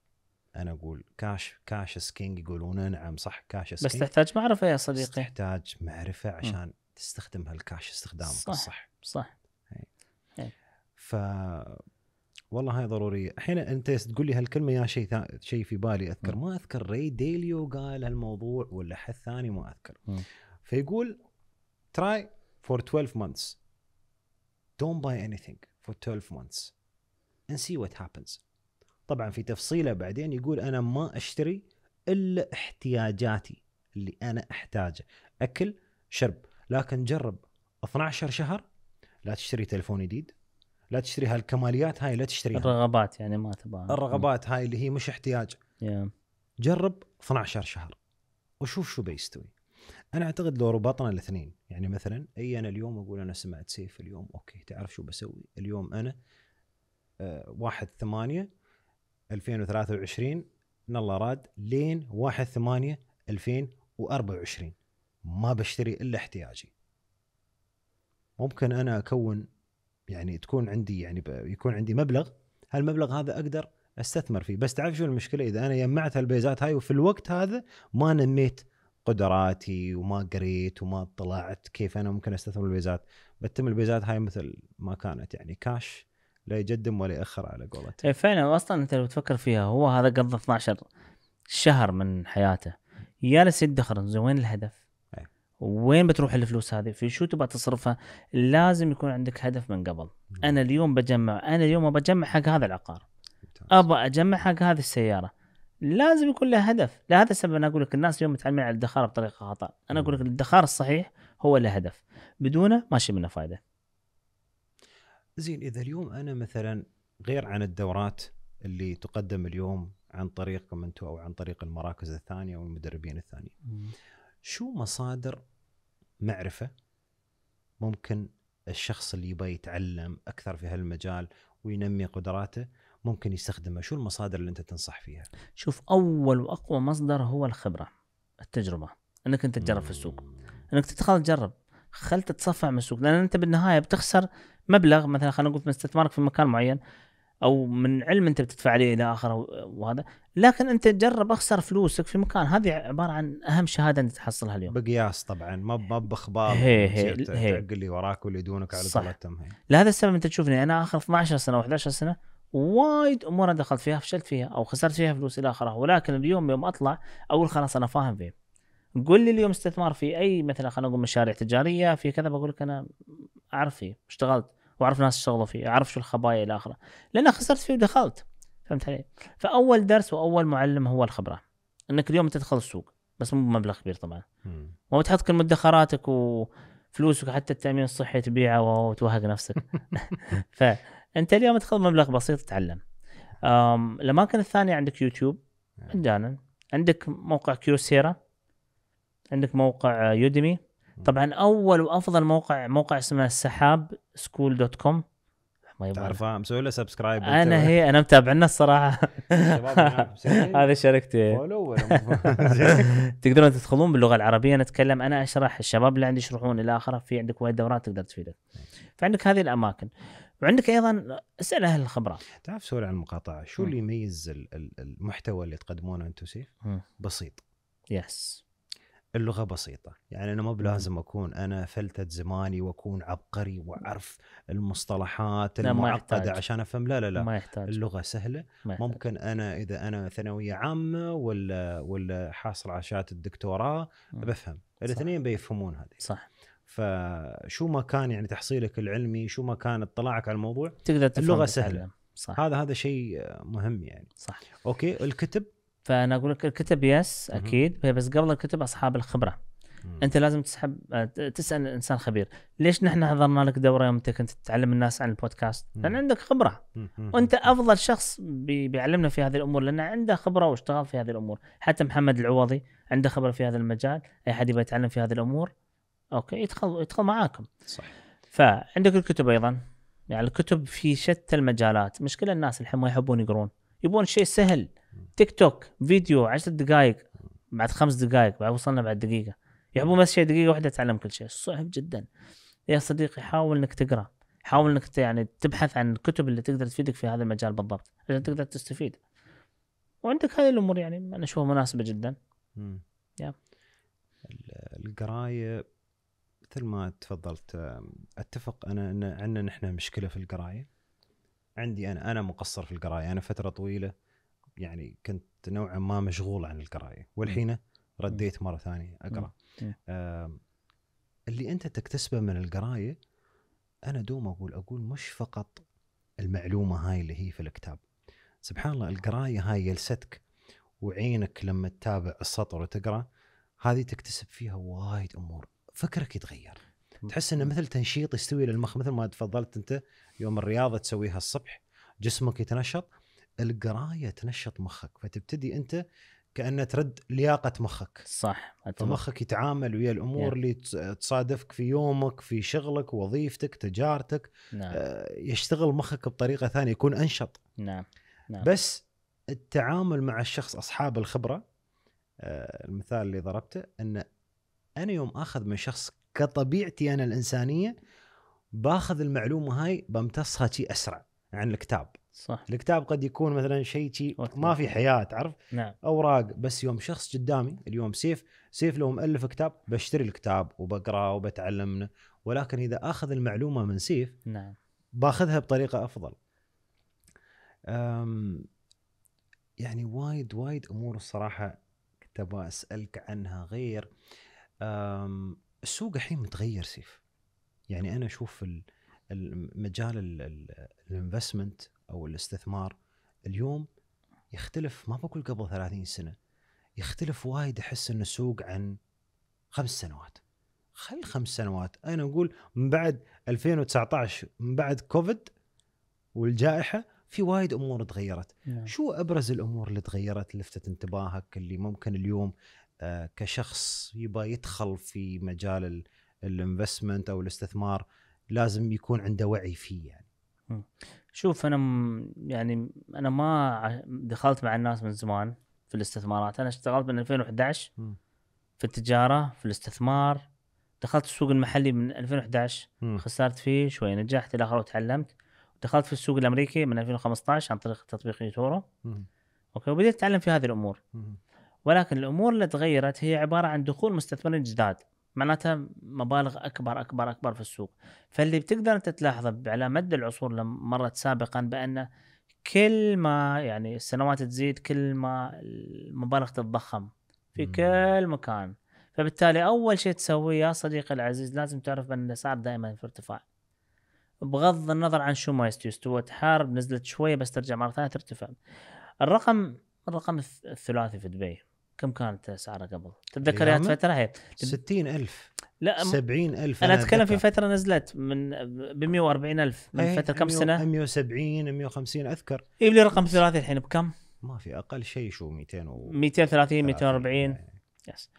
انا اقول كاش كاش سكينج كينج يقولون نعم صح كاش سكينج بس تحتاج معرفه يا صديقي تحتاج معرفه عشان م. تستخدم هالكاش استخدامك صح صح, صح هي. هي. ف والله هاي ضروريه الحين انت تقول لي هالكلمه يا شيء شيء في بالي اذكر م. ما اذكر ري ديليو قال هالموضوع ولا حد ثاني ما اذكر م. فيقول تراي فور 12 مانثس دونت باي اني ثينج فور 12 مانثس اند سي وات هابنز طبعا في تفصيله بعدين يقول انا ما اشتري الا احتياجاتي اللي انا احتاجه اكل شرب لكن جرب 12 شهر لا تشتري تلفون جديد لا تشتري هالكماليات هاي لا تشتريها الرغبات يعني ما تبغى الرغبات هاي اللي هي مش احتياج yeah. جرب 12 شهر وشوف شو بيستوي انا اعتقد لو ربطنا الاثنين يعني مثلا اي انا اليوم اقول انا سمعت سيف اليوم اوكي تعرف شو بسوي اليوم انا آه، واحد ثمانية 2023 من الله راد لين 1 8 2024 ما بشتري الا احتياجي ممكن انا اكون يعني تكون عندي يعني يكون عندي مبلغ هالمبلغ هذا اقدر استثمر فيه بس تعرف شو المشكله اذا انا جمعت هالبيزات هاي وفي الوقت هذا ما نميت قدراتي وما قريت وما طلعت كيف انا ممكن استثمر الفيزات بتم الفيزات هاي مثل ما كانت يعني كاش لا يقدم ولا ياخر على قولتك إيه، فعلا اصلا انت لو تفكر فيها هو هذا قضى 12 شهر من حياته جالس يدخر زين وين الهدف؟ إيه. وين بتروح الفلوس هذه؟ في شو تبغى تصرفها؟ لازم يكون عندك هدف من قبل، انا اليوم بجمع، انا اليوم بجمع حق هذا العقار. ابى اجمع حق هذه السياره، لازم يكون له هدف لهذا السبب انا اقول لك الناس اليوم متعلمين على الادخار بطريقه خطا انا اقول لك الادخار الصحيح هو له هدف بدونه ماشي منه فائده زين اذا اليوم انا مثلا غير عن الدورات اللي تقدم اليوم عن طريقكم انتم او عن طريق المراكز الثانيه والمدربين الثانيين شو مصادر معرفه ممكن الشخص اللي يبغى يتعلم اكثر في هالمجال وينمي قدراته ممكن يستخدمها شو المصادر اللي انت تنصح فيها شوف اول واقوى مصدر هو الخبره التجربه انك انت تجرب في السوق انك تدخل تجرب خل تتصفع من السوق لان انت بالنهايه بتخسر مبلغ مثلا خلينا نقول من استثمارك في مكان معين او من علم انت بتدفع عليه الى اخره وهذا لكن انت تجرب اخسر فلوسك في مكان هذه عباره عن اهم شهاده انت تحصلها اليوم بقياس طبعا ما ما باخبار هي هي هي. اللي وراك واللي دونك على قولتهم لهذا السبب انت تشوفني انا اخر 12 سنه و11 سنه وايد امور انا دخلت فيها فشلت فيها او خسرت فيها فلوس الى اخره ولكن اليوم يوم اطلع اقول خلاص انا فاهم فيه قول لي اليوم استثمار في اي مثلا خلينا نقول مشاريع تجاريه في كذا بقول لك انا اعرف فيه اشتغلت واعرف ناس اشتغلوا فيه اعرف شو الخبايا الى اخره لان خسرت فيه ودخلت فهمت علي؟ فاول درس واول معلم هو الخبره انك اليوم تدخل السوق بس مو بمبلغ كبير طبعا ما بتحط كل مدخراتك وفلوسك حتى التامين الصحي تبيعه وتوهق نفسك ف انت اليوم تاخذ مبلغ بسيط تتعلم الاماكن الثانيه عندك يوتيوب نعم. مجانا عندك موقع كيوسيرا عندك موقع يوديمي طبعا اول وافضل موقع موقع اسمه السحاب سكول دوت كوم ما تعرفه مسوي له سبسكرايب انا هي انا متابعنا الصراحه هذه شركتي تقدرون تدخلون باللغه العربيه نتكلم انا اشرح الشباب اللي عندي يشرحون الى اخره في عندك وايد دورات تقدر تفيدك نعم. فعندك هذه الاماكن وعندك ايضا اسال اهل الخبرات تعرف سؤال عن المقاطعه شو م. اللي يميز المحتوى اللي تقدمونه انتم سيف بسيط يس اللغه بسيطه يعني انا مو بلازم اكون انا فلتة زماني واكون عبقري واعرف المصطلحات المعقده عشان افهم لا لا لا ما يحتاج. اللغه سهله ما يحتاج. ممكن انا اذا انا ثانويه عامه ولا ولا حاصل على شهاده الدكتوراه بفهم الاثنين بيفهمون هذه صح فشو ما كان يعني تحصيلك العلمي شو ما كان اطلاعك على الموضوع تقدر تفهم اللغه سهله صح هذا هذا شيء آه، مهم يعني صح اوكي الكتب فانا اقول لك الكتب يس اكيد بس قبل الكتب اصحاب الخبره انت لازم تسحب آه، تسال انسان خبير ليش نحن حضرنا لك دوره يوم انت كنت تعلم الناس عن البودكاست لان عندك خبره وانت افضل شخص بي... بيعلمنا في هذه الامور لان عنده خبره واشتغل في هذه الامور حتى محمد العوضي عنده خبره في هذا المجال اي حد يبغى يتعلم في هذه الامور اوكي يدخل يدخل معاكم صح فعندك الكتب ايضا يعني الكتب في شتى المجالات مشكله الناس الحين ما يحبون يقرون يبون شيء سهل تيك توك فيديو عشر دقائق بعد خمس دقائق بعد وصلنا بعد دقيقه يحبون بس شيء دقيقه واحده تعلم كل شيء صعب جدا يا صديقي حاول انك تقرا حاول انك يعني تبحث عن الكتب اللي تقدر تفيدك في هذا المجال بالضبط عشان تقدر تستفيد وعندك هذه الامور يعني انا اشوفها مناسبه جدا امم yeah. القرايه مثل ما تفضلت اتفق انا ان عندنا نحن مشكله في القرايه عندي انا انا مقصر في القرايه انا فتره طويله يعني كنت نوعا ما مشغول عن القرايه والحين رديت مره ثانيه اقرا إيه. اللي انت تكتسبه من القرايه انا دوم اقول اقول مش فقط المعلومه هاي اللي هي في الكتاب سبحان الله القرايه هاي يلستك وعينك لما تتابع السطر وتقرا هذه تكتسب فيها وايد امور فكرك يتغير تحس انه مثل تنشيط يستوي للمخ مثل ما تفضلت انت يوم الرياضه تسويها الصبح جسمك يتنشط القرايه تنشط مخك فتبتدي انت كانه ترد لياقه مخك صح فمخك يتعامل ويا الامور yeah. نعم. اللي تصادفك في يومك في شغلك وظيفتك تجارتك نعم. آه يشتغل مخك بطريقه ثانيه يكون انشط نعم. نعم بس التعامل مع الشخص اصحاب الخبره آه المثال اللي ضربته ان انا يوم اخذ من شخص كطبيعتي انا الانسانيه باخذ المعلومه هاي بمتصها شيء اسرع عن الكتاب صح الكتاب قد يكون مثلا شيء شيء ما في حياه تعرف نعم اوراق بس يوم شخص قدامي اليوم سيف سيف لو مؤلف كتاب بشتري الكتاب وبقراه وبتعلم منه ولكن اذا اخذ المعلومه من سيف نعم باخذها بطريقه افضل أم يعني وايد وايد امور الصراحه كنت ابغى اسالك عنها غير السوق الحين متغير سيف يعني انا اشوف المجال الانفستمنت او الاستثمار اليوم يختلف ما بقول قبل 30 سنه يختلف وايد احس ان السوق عن خمس سنوات خل خمس سنوات انا اقول من بعد 2019 من بعد كوفيد والجائحه في وايد امور تغيرت yeah. شو ابرز الامور اللي تغيرت لفتت انتباهك اللي ممكن اليوم آه، كشخص يبغى يدخل في مجال الانفستمنت او الاستثمار لازم يكون عنده وعي فيه يعني شوف انا يعني انا ما دخلت مع الناس من زمان في الاستثمارات انا اشتغلت من 2011 م. في التجاره في الاستثمار دخلت السوق المحلي من 2011 م. خسرت فيه شوي نجحت الى اخره وتعلمت دخلت في السوق الامريكي من 2015 عن طريق تطبيق يوتورو اوكي وبديت اتعلم في هذه الامور م. ولكن الامور اللي تغيرت هي عباره عن دخول مستثمرين جداد معناتها مبالغ اكبر اكبر اكبر في السوق فاللي بتقدر انت تلاحظه على مد العصور اللي مرت سابقا بان كل ما يعني السنوات تزيد كل ما المبالغ تتضخم في كل مكان فبالتالي اول شيء تسويه يا صديقي العزيز لازم تعرف ان الاسعار دائما في ارتفاع بغض النظر عن شو ما يستوي استوت حرب نزلت شويه بس ترجع مره ثانيه ترتفع الرقم الرقم الثلاثي في دبي كم كانت اسعارها قبل؟ تتذكر يا يعني فتره هي 60000 لا 70000 انا اتكلم في فتره نزلت من ب 140000 من إيه، فتره كم سنه؟ 170 150 اذكر جيب إيه، لي رقم ثلاثي الحين بكم؟ ما في اقل شيء شو 200 و 230 240 إيه. يس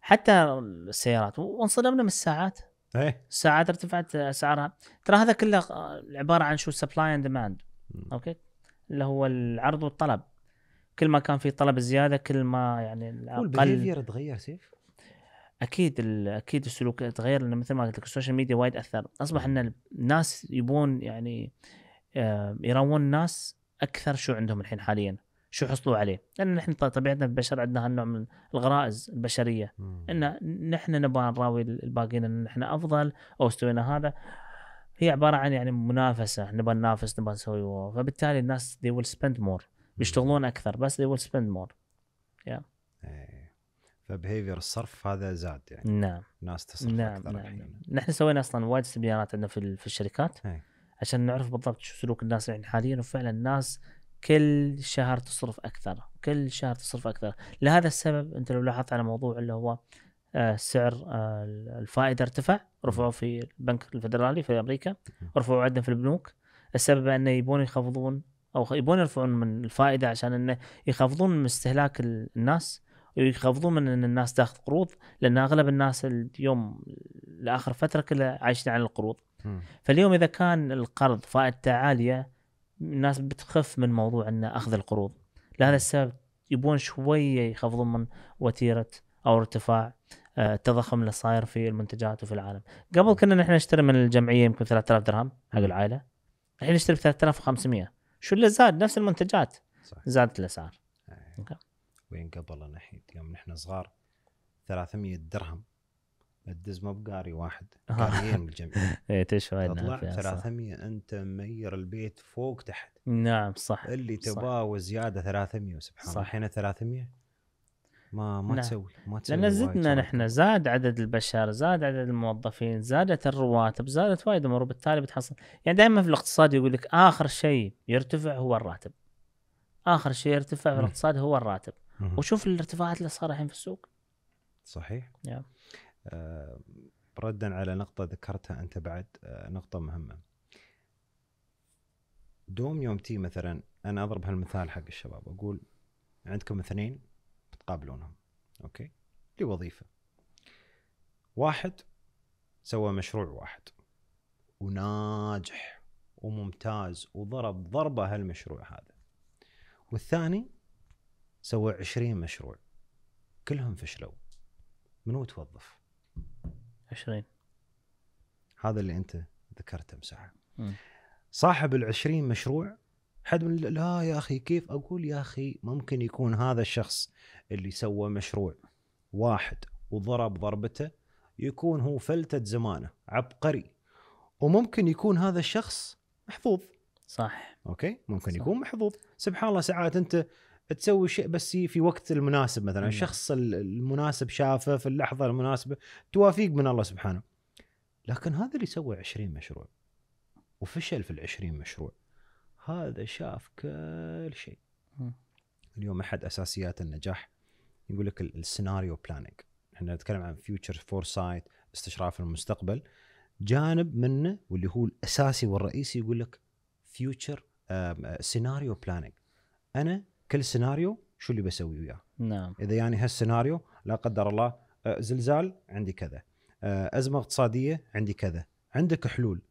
حتى السيارات وانصدمنا من الساعات ايه الساعات ارتفعت اسعارها ترى هذا كله عباره عن شو سبلاي اند ديماند اوكي اللي هو العرض والطلب كل ما كان في طلب زياده كل ما يعني الاقل تغير سيف اكيد اكيد السلوك تغير لان مثل ما قلت لك السوشيال ميديا وايد اثر اصبح ان الناس يبون يعني آه، يراون الناس اكثر شو عندهم الحين حاليا شو حصلوا عليه لان نحن طبيعتنا البشر عندنا هالنوع من الغرائز البشريه ان نحن نبغى نراوي الباقيين ان نحن افضل او استوينا هذا هي عباره عن يعني منافسه نبغى ننافس نبغى نسوي فبالتالي الناس they will spend more بيشتغلون اكثر بس they will spend more yeah. إيه. فبيهيفير الصرف هذا زاد يعني نعم الناس تصرف نعم اكثر نعم. الحين. نعم. نحن سوينا اصلا وايد استبيانات عندنا في, في الشركات هي. إيه. عشان نعرف بالضبط شو سلوك الناس يعني حاليا وفعلا الناس كل شهر تصرف اكثر كل شهر تصرف اكثر لهذا السبب انت لو لاحظت على موضوع اللي هو آه، سعر آه، الفائده ارتفع رفعوا في البنك الفدرالي في امريكا رفعوا عندنا في البنوك السبب انه يبون يخفضون او يبون يرفعون من الفائده عشان انه يخفضون من استهلاك الناس ويخفضون من ان الناس تاخذ قروض لان اغلب الناس اليوم لاخر فتره كلها عايشين على القروض. فاليوم اذا كان القرض فائدته عاليه الناس بتخف من موضوع ان اخذ القروض. لهذا السبب يبون شويه يخفضون من وتيره او ارتفاع آه، التضخم اللي صاير في المنتجات وفي العالم. قبل كنا نحن نشتري من الجمعيه يمكن 3000 درهم حق العائله. الحين نشتري ب 3500 شو اللي زاد نفس المنتجات صح. زادت الاسعار إيه. وين قبل الحين يوم نحن صغار 300 درهم الدز مو بقاري واحد آه. قاريين بالجميع اي تشوي تطلع 300 انت مير البيت فوق تحت نعم صح اللي تباه وزياده 300 سبحان الله الحين 300 ما ما لا. نعم. تسوي ما تسوي لان زدنا نحن زاد عدد البشر زاد عدد الموظفين زادت الرواتب زادت وايد امور وبالتالي بتحصل يعني دائما في الاقتصاد يقول لك اخر شيء يرتفع هو الراتب اخر شيء يرتفع في الاقتصاد هو الراتب وشوف الارتفاعات اللي صار الحين في السوق صحيح yeah. آه ردا على نقطه ذكرتها انت بعد آه نقطه مهمه دوم يوم تي مثلا انا اضرب هالمثال حق الشباب اقول عندكم اثنين تقابلونهم اوكي لوظيفه واحد سوى مشروع واحد وناجح وممتاز وضرب ضربه هالمشروع هذا والثاني سوى عشرين مشروع كلهم فشلوا منو توظف عشرين هذا اللي انت ذكرته مساحه صاحب العشرين مشروع حد من لا يا اخي كيف اقول يا اخي ممكن يكون هذا الشخص اللي سوى مشروع واحد وضرب ضربته يكون هو فلتة زمانه عبقري وممكن يكون هذا الشخص محظوظ صح اوكي ممكن صح. يكون محظوظ سبحان الله ساعات انت تسوي شيء بس في وقت المناسب مثلا مم. الشخص المناسب شافه في اللحظه المناسبه توافيق من الله سبحانه لكن هذا اللي سوى 20 مشروع وفشل في ال 20 مشروع هذا شاف كل شيء اليوم احد اساسيات النجاح يقول لك السيناريو بلاننج احنا نتكلم عن فيوتشر فورسايت استشراف المستقبل جانب منه واللي هو الاساسي والرئيسي يقول لك فيوتشر سيناريو بلاننج انا كل سيناريو شو اللي بسوي وياه نعم اذا يعني هالسيناريو لا قدر الله آه، زلزال عندي كذا آه، ازمه اقتصاديه عندي كذا عندك حلول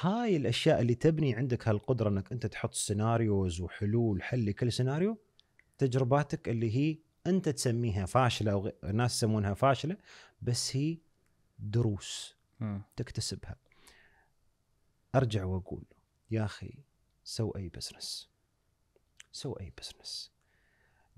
هاي الاشياء اللي تبني عندك هالقدره انك انت تحط سيناريوز وحلول حل لكل سيناريو تجرباتك اللي هي انت تسميها فاشله او الناس يسمونها فاشله بس هي دروس م. تكتسبها ارجع واقول يا اخي سو اي بزنس سو اي بزنس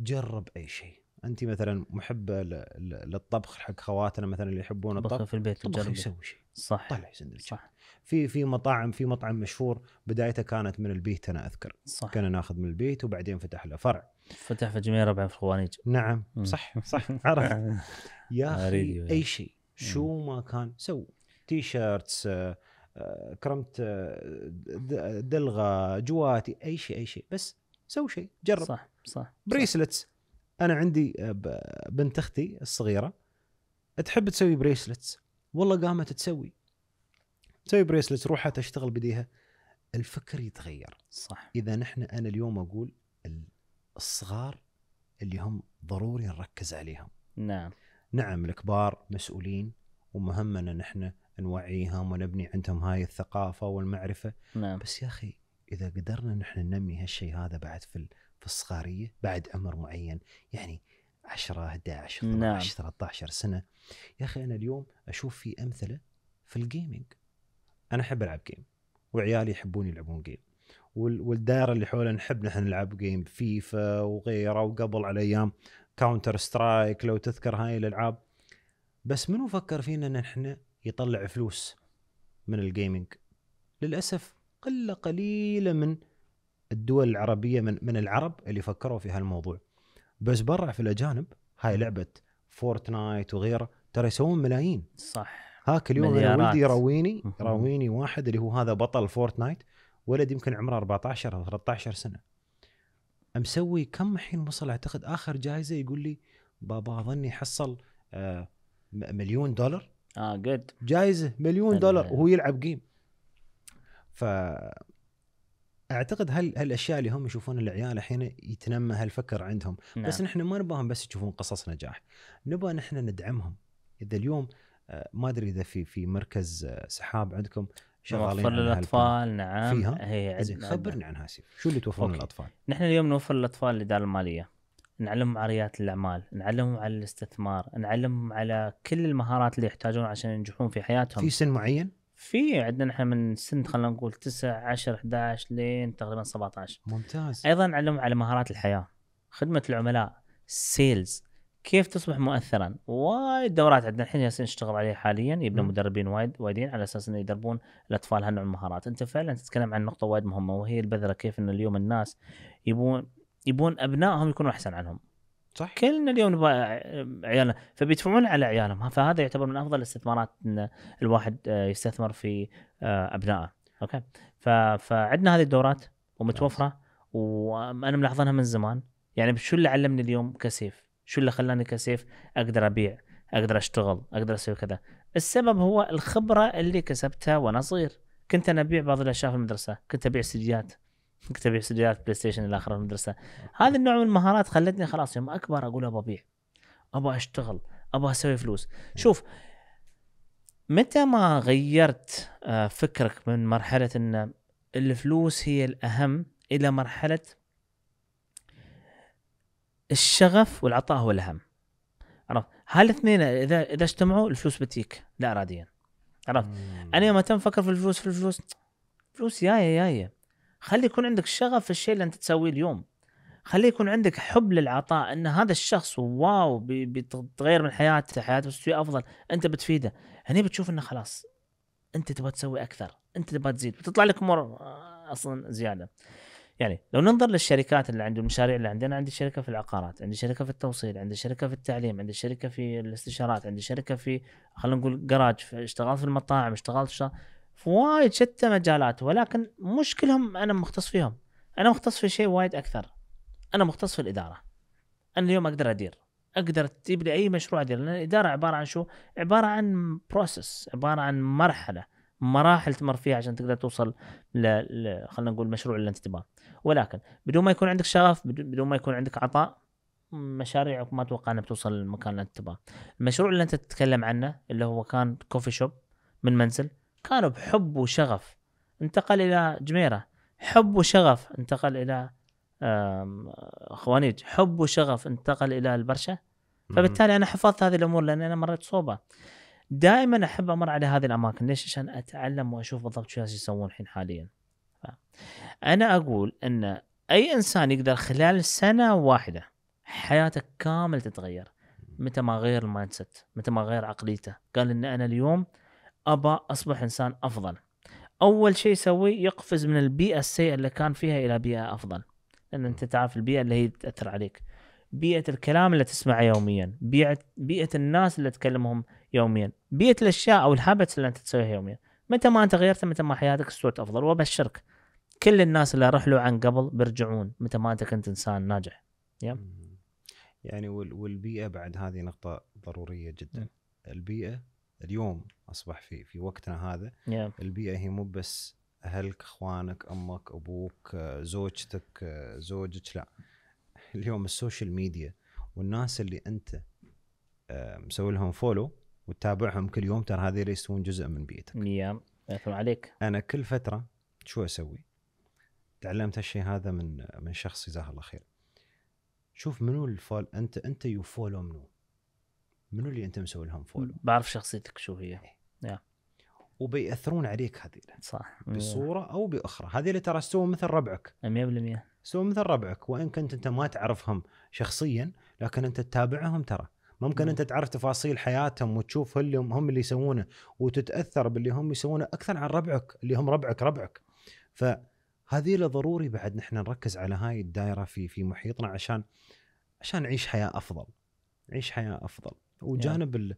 جرب اي شيء انت مثلا محبه للطبخ حق خواتنا مثلا اللي يحبون الطبخ في البيت تجرب يسوي شيء صح طلع طيب سندوتش صح في في مطاعم في مطعم مشهور بدايته كانت من البيت انا اذكر صح كنا ناخذ من البيت وبعدين فتح له فرع فتح في جميع ربع في الخوانيج نعم صح صح عرفت يا اخي اي شيء شو ما كان سو تي شيرتس آه، آه، كرمت آه، دلغه جواتي اي شيء اي شيء بس سوي شيء جرب صح صح بريسلتس انا عندي بنت اختي الصغيره تحب تسوي بريسلتس والله قامت تسوي تسوي بريسلت روحها تشتغل بديها الفكر يتغير صح اذا نحن انا اليوم اقول الصغار اللي هم ضروري نركز عليهم نعم نعم الكبار مسؤولين ومهمنا نحن نوعيهم ونبني عندهم هاي الثقافه والمعرفه نعم. بس يا اخي اذا قدرنا نحن ننمي هالشيء هذا بعد في في الصغاريه بعد عمر معين يعني 10 11 12 13 سنه يا اخي انا اليوم اشوف في امثله في الجيمنج انا احب العب جيم وعيالي يحبون يلعبون جيم والدائره اللي حولنا نحب نحن نلعب جيم فيفا وغيره وقبل على ايام كاونتر سترايك لو تذكر هاي الالعاب بس منو فكر فينا ان احنا يطلع فلوس من الجيمنج للاسف قله قليله من الدول العربيه من من العرب اللي فكروا في هالموضوع بس برا في الاجانب هاي لعبه فورتنايت وغيره ترى يسوون ملايين صح هاك اليوم انا ولدي يرويني يرويني واحد اللي هو هذا بطل فورتنايت ولد يمكن عمره 14 او 13 سنه مسوي كم الحين وصل اعتقد اخر جائزه يقول لي بابا اظني حصل آه مليون دولار اه جود جائزه مليون دولار وهو يلعب جيم ف اعتقد هال هالاشياء اللي هم يشوفون العيال الحين يتنمى هالفكر عندهم نعم. بس نحن ما نبغاهم بس يشوفون قصص نجاح نبغى نحن ندعمهم اذا اليوم آه، ما ادري اذا في في مركز آه، سحاب عندكم شغالين نوفر للاطفال نعم فيها هي عندنا خبرنا عنها سيف شو اللي توفرون للاطفال؟ نحن اليوم نوفر للاطفال الاداره الماليه نعلمهم على رياده الاعمال، نعلمهم على الاستثمار، نعلمهم على كل المهارات اللي يحتاجون عشان ينجحون في حياتهم. في سن معين؟ في عندنا احنا من سن خلينا نقول 9 10 11 لين تقريبا 17 ممتاز ايضا نعلم على مهارات الحياه خدمه العملاء سيلز كيف تصبح مؤثرا وايد دورات عندنا الحين جالسين نشتغل عليها حاليا يبنى مدربين وايد وايدين على اساس انه يدربون الاطفال هالنوع من المهارات انت فعلا تتكلم عن نقطه وايد مهمه وهي البذره كيف ان اليوم الناس يبون يبون ابنائهم يكونوا احسن عنهم صح كلنا اليوم نبغى عيالنا فبيدفعون على عيالهم فهذا يعتبر من افضل الاستثمارات ان الواحد آه، يستثمر في آه، ابنائه اوكي فعندنا هذه الدورات ومتوفره وانا ملاحظينها من زمان يعني شو اللي علمني اليوم كسيف شو اللي خلاني كسيف اقدر ابيع اقدر اشتغل اقدر اسوي كذا السبب هو الخبره اللي كسبتها وانا صغير كنت انا ابيع بعض الاشياء في المدرسه كنت ابيع سجيات كنت ابيع استديوهات بلاي ستيشن الى اخره المدرسه هذا النوع من المهارات خلتني خلاص يوم اكبر اقول ابى ابيع ابى اشتغل ابى اسوي فلوس شوف متى ما غيرت آه، فكرك من مرحله ان الفلوس هي الاهم الى مرحله الشغف والعطاء هو الاهم عرفت هالاثنين اذا اذا اجتمعوا الفلوس بتيك لا اراديا عرفت انا يوم فكر في الفلوس في الفلوس فلوس جايه جايه خلي يكون عندك شغف في الشيء اللي انت تسويه اليوم خلي يكون عندك حب للعطاء ان هذا الشخص واو بتغير من حياته حياته بتصير افضل انت بتفيده هني بتشوف انه خلاص انت تبغى تسوي اكثر انت تبغى تزيد بتطلع لك امور آه، اصلا زياده يعني لو ننظر للشركات اللي عنده المشاريع اللي عندنا عندي شركه في العقارات عندي شركه في التوصيل عندي شركه في التعليم عندي شركه في الاستشارات عندي شركه في خلينا نقول جراج اشتغلت في المطاعم اشتغلت, اشتغلت في وايد شتى مجالات ولكن مش كلهم انا مختص فيهم انا مختص في شيء وايد اكثر انا مختص في الاداره انا اليوم اقدر ادير اقدر تجيب لي اي مشروع ادير لان الاداره عباره عن شو عباره عن بروسس عباره عن مرحله مراحل تمر فيها عشان تقدر توصل ل... ل... خلينا نقول المشروع اللي انت تبغاه ولكن بدون ما يكون عندك شغف بدون ما يكون عندك عطاء مشاريعك ما اتوقع انها بتوصل للمكان اللي انت تبغاه المشروع اللي انت تتكلم عنه اللي هو كان كوفي شوب من منزل كانوا بحب وشغف انتقل إلى جميرة حب وشغف انتقل إلى خوانيج حب وشغف انتقل إلى البرشا فبالتالي أنا حفظت هذه الأمور لأن أنا مريت صوبة دائما أحب أمر على هذه الأماكن ليش عشان أتعلم وأشوف بالضبط شو يسوون الحين حاليا أنا أقول أن أي إنسان يقدر خلال سنة واحدة حياتك كامل تتغير متى ما غير المايند سيت متى ما غير عقليته قال ان انا اليوم ابى اصبح انسان افضل اول شيء يسويه يقفز من البيئه السيئه اللي كان فيها الى بيئه افضل لان انت تعرف البيئه اللي هي تاثر عليك بيئه الكلام اللي تسمعه يوميا بيئه بيئه الناس اللي تكلمهم يوميا بيئه الاشياء او الهابتس اللي انت تسويها يوميا متى ما انت غيرت متى ما حياتك استوت افضل وابشرك كل الناس اللي رحلوا عن قبل بيرجعون متى ما انت كنت انسان ناجح يب. يعني والبيئه بعد هذه نقطه ضروريه جدا البيئه اليوم اصبح في في وقتنا هذا yeah. البيئه هي مو بس اهلك اخوانك امك ابوك زوجتك زوجك لا اليوم السوشيال ميديا والناس اللي انت آه، مسوي لهم فولو وتتابعهم كل يوم ترى هذول يسوون جزء من بيئتك. نعم ياثرون عليك. انا كل فتره شو اسوي؟ تعلمت هالشيء هذا من من شخص جزاه الله خير. شوف منو الفول انت انت يو فولو منو؟ منو اللي انت مسوي لهم فولو بعرف شخصيتك شو هي yeah. إيه. وبيأثرون عليك هذيلا صح بصوره او باخرى هذيلا ترى سووا مثل ربعك 100% سووا مثل ربعك وان كنت انت ما تعرفهم شخصيا لكن انت تتابعهم ترى ممكن مم. انت تعرف تفاصيل حياتهم وتشوف اللي هم, اللي يسوونه وتتاثر باللي هم يسوونه اكثر عن ربعك اللي هم ربعك ربعك فهذه ضروري بعد نحن نركز على هاي الدائره في في محيطنا عشان عشان نعيش حياه افضل نعيش حياه افضل وجانب yeah.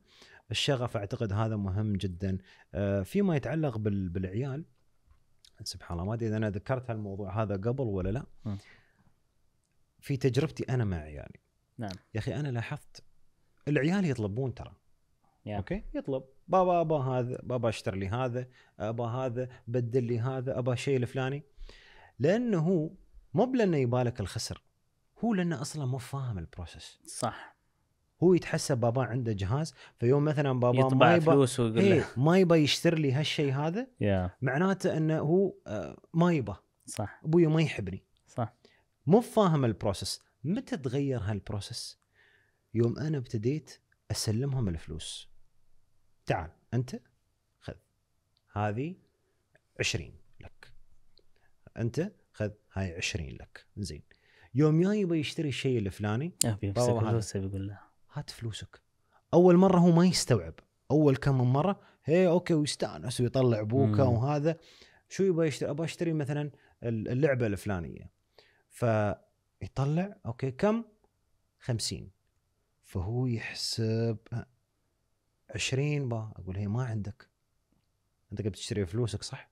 الشغف اعتقد هذا مهم جدا آه، فيما يتعلق بالعيال سبحان الله ما ادري اذا انا ذكرت هالموضوع هذا قبل ولا لا في تجربتي انا مع عيالي نعم يا اخي انا لاحظت العيال يطلبون ترى yeah. اوكي يطلب بابا ابا هذا بابا اشتري لي هذا ابا هذا بدل لي هذا ابا شيء الفلاني لانه مو بلانه يبالك الخسر هو لانه اصلا مو فاهم البروسس صح هو يتحسب بابا عنده جهاز فيوم مثلا بابا ما يبى فلوس ويقول ايه ما يبى يشتري لي هالشيء هذا yeah. معناته انه هو آه، ما يبى صح ابوي ما يحبني صح مو فاهم البروسس متى تغير هالبروسس يوم انا ابتديت اسلمهم الفلوس تعال انت خذ هذه 20 لك انت خذ هاي 20 لك زين يوم يا يبى يشتري الشيء الفلاني بابا يقول له هات فلوسك اول مره هو ما يستوعب اول كم من مره هي اوكي ويستانس ويطلع بوكا وهذا شو يبغى يشتري ابغى اشتري مثلا اللعبه الفلانيه فيطلع اوكي كم 50 فهو يحسب 20 با اقول هي ما عندك انت قبل تشتري فلوسك صح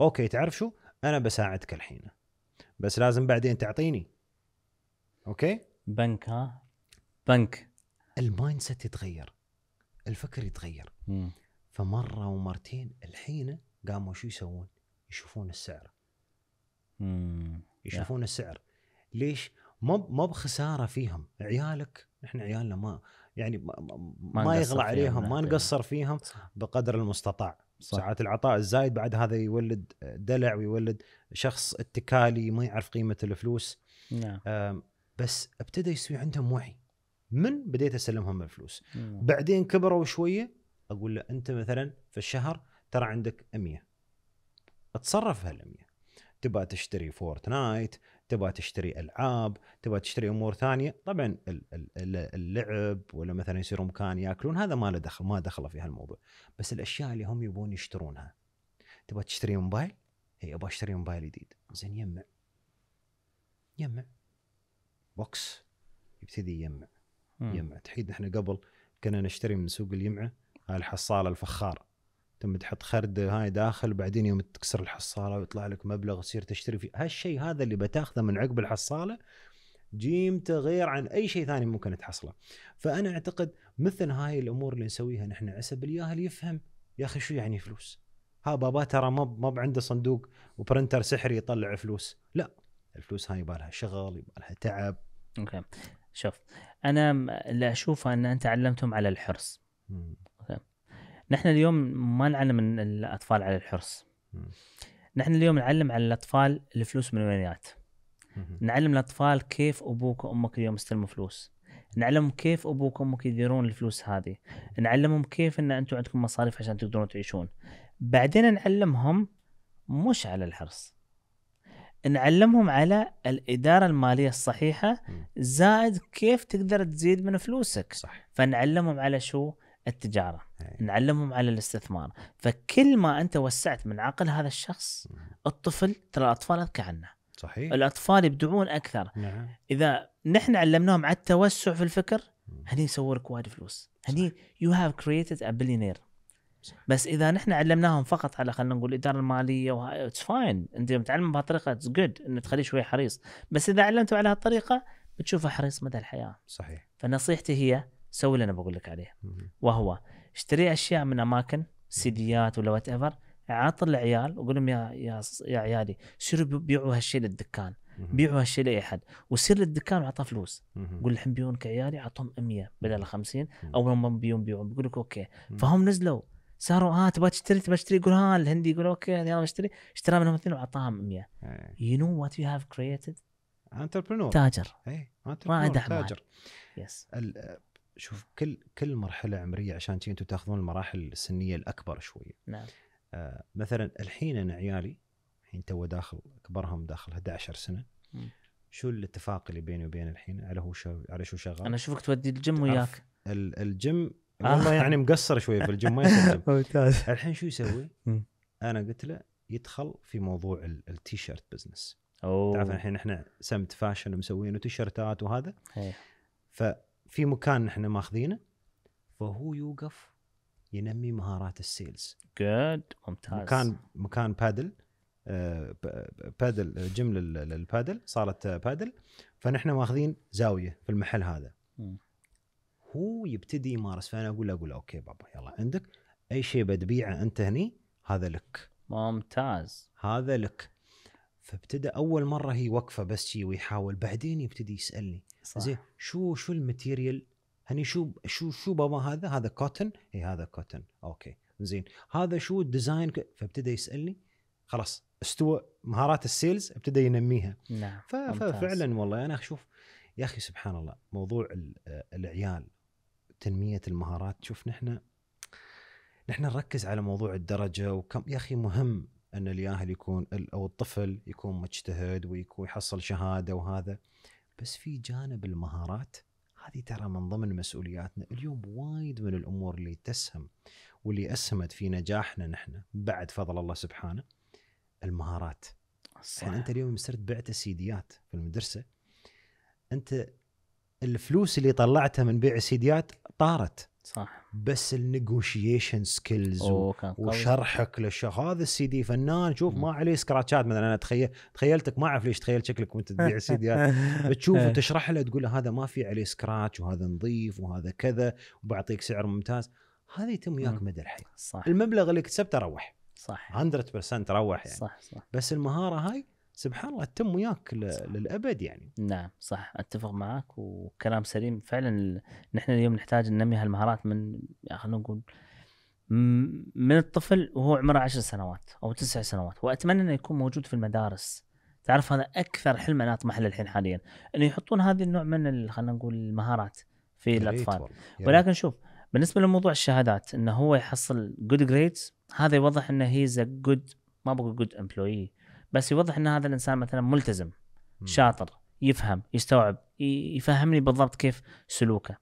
اوكي تعرف شو انا بساعدك الحين بس لازم بعدين تعطيني اوكي بنك ها بنك المايند سيت يتغير الفكر يتغير مم. فمره ومرتين الحين قاموا شو يسوون؟ يشوفون السعر مم. يشوفون yeah. السعر ليش؟ ما ما بخساره فيهم عيالك احنا عيالنا ما يعني ما, ما, ما يغلى عليهم ما نعم. نقصر فيهم بقدر المستطاع صح. ساعات العطاء الزايد بعد هذا يولد دلع ويولد شخص اتكالي ما يعرف قيمه الفلوس نعم بس ابتدى يسوي عندهم وعي من بديت اسلمهم الفلوس مم. بعدين كبروا شويه اقول له انت مثلا في الشهر ترى عندك 100 اتصرف هال 100 تبغى تشتري فورتنايت تبغى تشتري العاب تبغى تشتري امور ثانيه طبعا اللعب ولا مثلا يصيروا مكان ياكلون هذا ما له دخل ما دخله في هالموضوع بس الاشياء اللي هم يبون يشترونها تبغى تشتري موبايل هي ابغى اشتري موبايل جديد زين يجمع يجمع بوكس يبتدي يجمع يمعه تحيد احنا قبل كنا نشتري من سوق اليمعه هاي الحصاله الفخاره تم تحط خرد هاي داخل بعدين يوم تكسر الحصاله ويطلع لك مبلغ تصير تشتري فيه هالشيء هذا اللي بتاخذه من عقب الحصاله جيمته غير عن اي شيء ثاني ممكن تحصله فانا اعتقد مثل هاي الامور اللي نسويها نحن عسى بالياهل يفهم يا اخي شو يعني فلوس ها بابا ترى ما ما عنده صندوق وبرنتر سحري يطلع فلوس لا الفلوس هاي يبالها شغل يبالها تعب اوكي شوف انا اللي اشوفه ان انت علمتهم على الحرص نحن اليوم ما نعلم الاطفال على الحرص نحن اليوم نعلم على الاطفال الفلوس من وين جات نعلم الاطفال كيف ابوك وامك اليوم استلموا فلوس نعلمهم كيف ابوك وامك يديرون الفلوس هذه نعلمهم كيف ان انتم عندكم مصاريف عشان تقدرون تعيشون بعدين نعلمهم مش على الحرص نعلمهم على الاداره الماليه الصحيحه زائد كيف تقدر تزيد من فلوسك صح فنعلمهم على شو؟ التجاره هي. نعلمهم على الاستثمار فكل ما انت وسعت من عقل هذا الشخص الطفل ترى الاطفال اذكى عنه صحيح الاطفال يبدعون اكثر نعم. اذا نحن علمناهم على التوسع في الفكر هني سووا لك وايد فلوس هني يو هاف كريتد ا بليونير بس اذا نحن علمناهم فقط على خلينا نقول الاداره الماليه اتس فاين انت متعلم بهالطريقه اتس جود انه تخليه شوي حريص بس اذا علمته على هالطريقه بتشوفه حريص مدى الحياه صحيح فنصيحتي هي سوي اللي انا بقول لك عليه وهو اشتري اشياء من اماكن سيديات ولا وات ايفر عاط العيال وقول لهم يا يا يا عيالي سيروا بيعوا هالشيء للدكان بيعوا هالشيء لاي احد وسير للدكان وعطاه فلوس قول الحين بيونك عيالي اعطهم 100 بدل 50 او ما بيون بيعون بيقول لك اوكي فهم نزلوا صاروا ها آه، تبغى تشتري تبغى تشتري يقول ها آه، الهندي يقول اوكي يلا بشتري اشترى منهم اثنين واعطاهم 100 يو نو وات يو هاف كريتد انتربرنور تاجر اي رائد اعمال تاجر يس شوف كل كل مرحله عمريه عشان انتم تاخذون المراحل السنيه الاكبر شويه نعم آه مثلا الحين انا عيالي الحين تو داخل كبرهم داخل 11 سنه م. شو الاتفاق اللي بيني وبين الحين على هو على شو شغال؟ انا اشوفك تودي الجيم وياك الجيم يعني والله آه. يعني مقصر شوي في الجيم ما ممتاز الحين شو يسوي؟ انا قلت له يدخل في موضوع التيشيرت بزنس اوه تعرف الحين احنا سمت فاشن مسوينه تيشيرتات وهذا ففي مكان احنا ماخذينه فهو يوقف ينمي مهارات السيلز جود ممتاز مكان مكان بادل بادل جمل للبادل صاله بادل فنحن ماخذين زاويه في المحل هذا م. هو يبتدي يمارس فانا اقول له اقول له اوكي بابا يلا عندك اي شيء بتبيعه انت هني هذا لك ممتاز هذا لك فابتدى اول مره هي وقفه بس شي ويحاول بعدين يبتدي يسالني زين شو شو الماتيريال هني شو شو شو بابا هذا هذا كوتن اي هذا كوتن اوكي زين هذا شو الديزاين فابتدى يسالني خلاص استوى مهارات السيلز ابتدى ينميها نعم ففعلا والله انا اشوف يا اخي سبحان الله موضوع العيال تنميه المهارات شوف نحن نحن نركز على موضوع الدرجه وكم يا اخي مهم ان الياهل يكون او الطفل يكون مجتهد ويكون يحصل شهاده وهذا بس في جانب المهارات هذه ترى من ضمن مسؤولياتنا اليوم وايد من الامور اللي تسهم واللي اسهمت في نجاحنا نحن بعد فضل الله سبحانه المهارات صح. يعني انت اليوم صرت بعت سيديات في المدرسه انت الفلوس اللي طلعتها من بيع السيديات طارت صح بس النيغوشيشن سكيلز وشرحك للشخص هذا السي دي فنان شوف ما عليه سكراتشات مثلا انا تخيل تخيلتك ما اعرف ليش تخيل شكلك وانت تبيع سيديات تشوف وتشرح إيه. له تقول له هذا ما في عليه سكراتش وهذا نظيف وهذا كذا وبعطيك سعر ممتاز هذا يتم وياك مدى الحياه صح المبلغ اللي كسبته روح صح 100% روح يعني صح صح بس المهاره هاي سبحان الله تتم وياك للابد يعني نعم صح اتفق معك وكلام سليم فعلا نحن اليوم نحتاج ننمي هالمهارات من خلينا نقول من الطفل وهو عمره عشر سنوات او تسع سنوات واتمنى انه يكون موجود في المدارس تعرف هذا اكثر حلم انا اطمح له الحين حاليا انه يحطون هذه النوع من خلينا نقول المهارات في الاطفال ولكن شوف بالنسبه لموضوع الشهادات انه هو يحصل جود جريدز هذا يوضح انه هي ا جود ما بقول جود امبلوي بس يوضح ان هذا الانسان مثلا ملتزم م. شاطر يفهم يستوعب يفهمني بالضبط كيف سلوكه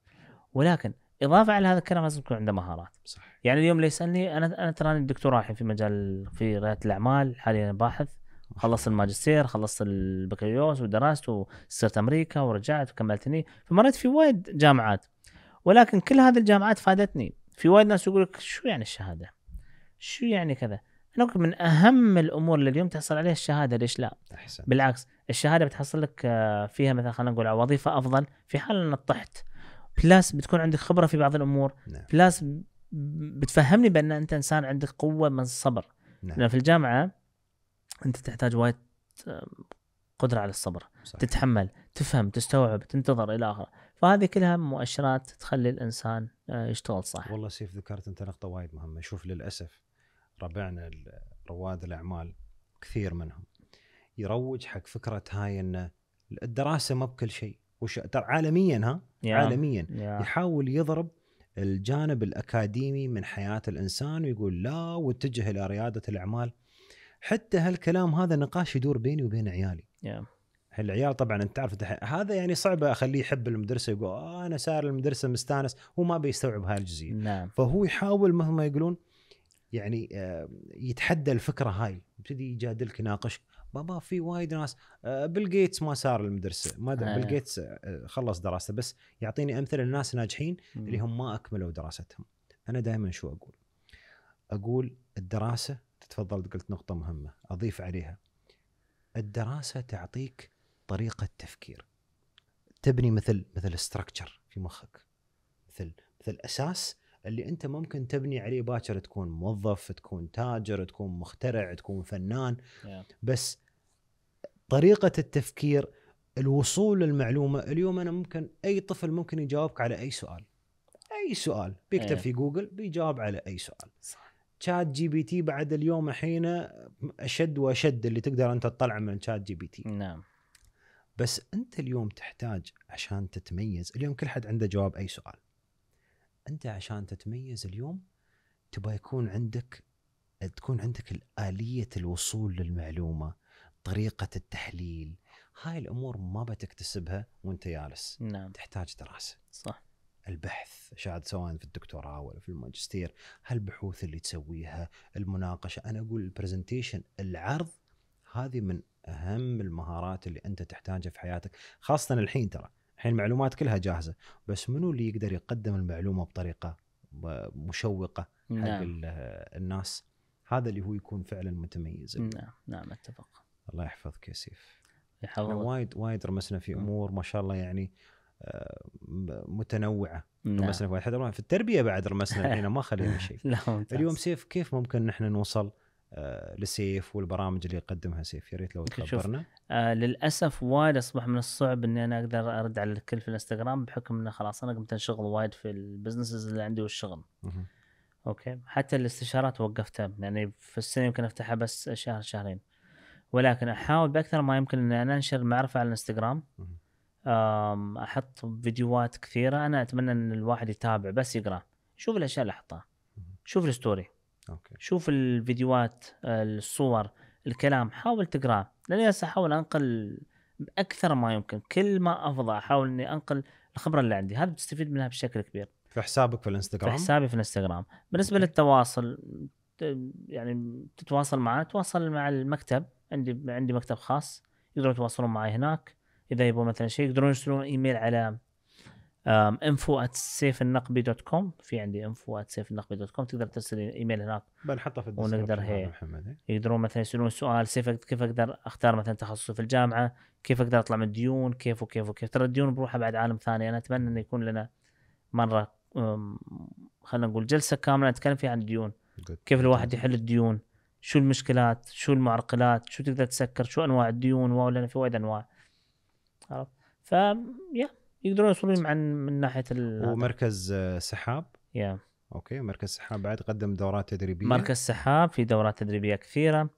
ولكن اضافه على هذا الكلام لازم يكون عنده مهارات صح يعني اليوم اللي يسالني انا انا تراني دكتور الحين في مجال في رياده الاعمال حاليا باحث خلصت الماجستير خلصت البكالوريوس ودرست وصرت امريكا ورجعت وكملت هني فمريت في وايد جامعات ولكن كل هذه الجامعات فادتني في وايد ناس يقول لك شو يعني الشهاده؟ شو يعني كذا؟ انا اقول من اهم الامور اللي اليوم تحصل عليها الشهاده ليش لا؟ أحسن. بالعكس الشهاده بتحصل لك آه، فيها مثلا خلينا نقول وظيفه افضل في حال انك طحت بلس بتكون عندك خبره في بعض الامور نعم. بلس بتفهمني بان انت انسان عندك قوه من الصبر نعم. لان في الجامعه انت تحتاج وايد آه، قدره على الصبر صحيح. تتحمل تفهم تستوعب تنتظر الى اخره فهذه كلها مؤشرات تخلي الانسان آه، يشتغل صح والله سيف ذكرت انت نقطه وايد مهمه شوف للاسف ربعنا رواد الاعمال كثير منهم يروج حق فكره هاي ان الدراسه ما بكل شيء وش ترى عالميا ها yeah. عالميا yeah. يحاول يضرب الجانب الاكاديمي من حياه الانسان ويقول لا واتجه الى رياده الاعمال حتى هالكلام هذا نقاش يدور بيني وبين عيالي yeah. العيال طبعا انت تعرف هذا يعني صعب اخليه يحب المدرسه يقول آه انا سار المدرسه مستانس وما بيستوعب هالجزئيه الجزئيه نعم. فهو يحاول مهما يقولون يعني آه، يتحدى الفكره هاي يبتدي يجادلك يناقشك بابا في وايد ناس بيل آه، جيتس ما صار المدرسه ما إيه. آه. بيل جيتس خلص دراسته بس يعطيني امثله لناس ناجحين اللي هم ما اكملوا دراستهم انا دائما شو اقول اقول الدراسه تفضلت قلت نقطه مهمه اضيف عليها الدراسه تعطيك طريقه تفكير تبني مثل مثل ستراكشر في مخك مثل مثل اساس اللي انت ممكن تبني عليه باكر تكون موظف تكون تاجر تكون مخترع تكون فنان yeah. بس طريقه التفكير الوصول للمعلومه اليوم انا ممكن اي طفل ممكن يجاوبك على اي سؤال اي سؤال بيكتب yeah. في جوجل بيجاوب على اي سؤال صح. شات جي بي تي بعد اليوم الحين اشد واشد اللي تقدر انت تطلعه من شات جي بي تي نعم بس انت اليوم تحتاج عشان تتميز اليوم كل حد عنده جواب اي سؤال انت عشان تتميز اليوم تبغى يكون عندك تكون عندك آلية الوصول للمعلومة طريقة التحليل هاي الأمور ما بتكتسبها وانت جالس نعم. تحتاج دراسة صح البحث شاد سواء في الدكتوراه ولا في الماجستير هالبحوث اللي تسويها المناقشة أنا أقول البرزنتيشن العرض هذه من أهم المهارات اللي أنت تحتاجها في حياتك خاصة الحين ترى الحين المعلومات كلها جاهزه بس منو اللي يقدر يقدم المعلومه بطريقه مشوقه نعم. حق الناس هذا اللي هو يكون فعلا متميز نعم نعم اتفق الله يحفظك يا سيف وايد وايد رمسنا في امور ما شاء الله يعني آه، متنوعه نعم. رمسنا في في التربيه بعد رمسنا هنا ما خلينا شيء اليوم سيف كيف ممكن نحن نوصل آه، لسيف والبرامج اللي يقدمها سيف يا ريت لو تخبرنا آه للاسف وايد اصبح من الصعب اني انا اقدر ارد على الكل في الانستغرام بحكم انه خلاص انا قمت انشغل وايد في البزنسز اللي عندي والشغل مه. اوكي حتى الاستشارات وقفتها يعني في السنه يمكن افتحها بس شهر شهرين ولكن احاول باكثر ما يمكن اني انا انشر المعرفه على الانستغرام احط فيديوهات كثيره انا اتمنى ان الواحد يتابع بس يقرا شوف الاشياء اللي احطها شوف الستوري أوكي. شوف الفيديوهات الصور الكلام حاول تقراه لاني هسه احاول انقل باكثر ما يمكن كل ما افضى احاول اني انقل الخبره اللي عندي هذا بتستفيد منها بشكل كبير في حسابك في الانستغرام في حسابي في الانستغرام بالنسبه أوكي. للتواصل يعني تتواصل معنا تواصل مع المكتب عندي عندي مكتب خاص يقدرون يتواصلون معي هناك اذا يبون مثلا شيء يقدرون يرسلون ايميل على انفو سيف النقبي دوت كوم في عندي انفو سيف النقبي دوت كوم تقدر ترسل ايميل هناك بنحطه في ونقدر هي محمد إيه؟ يقدرون مثلا يسالون سؤال سيف كيف اقدر اختار مثلا تخصصي في الجامعه كيف اقدر اطلع من الديون كيف وكيف وكيف ترى الديون بروحها بعد عالم ثاني انا اتمنى انه يكون لنا مره خلينا نقول جلسه كامله نتكلم فيها عن الديون كيف الواحد يحل الديون شو المشكلات شو المعرقلات شو تقدر تسكر شو انواع الديون واو لان في وايد انواع عرفت ف يا يقدرون يوصلون مع من ناحيه ومركز آه، سحاب يا yeah. اوكي مركز سحاب بعد قدم دورات تدريبيه مركز سحاب في دورات تدريبيه كثيره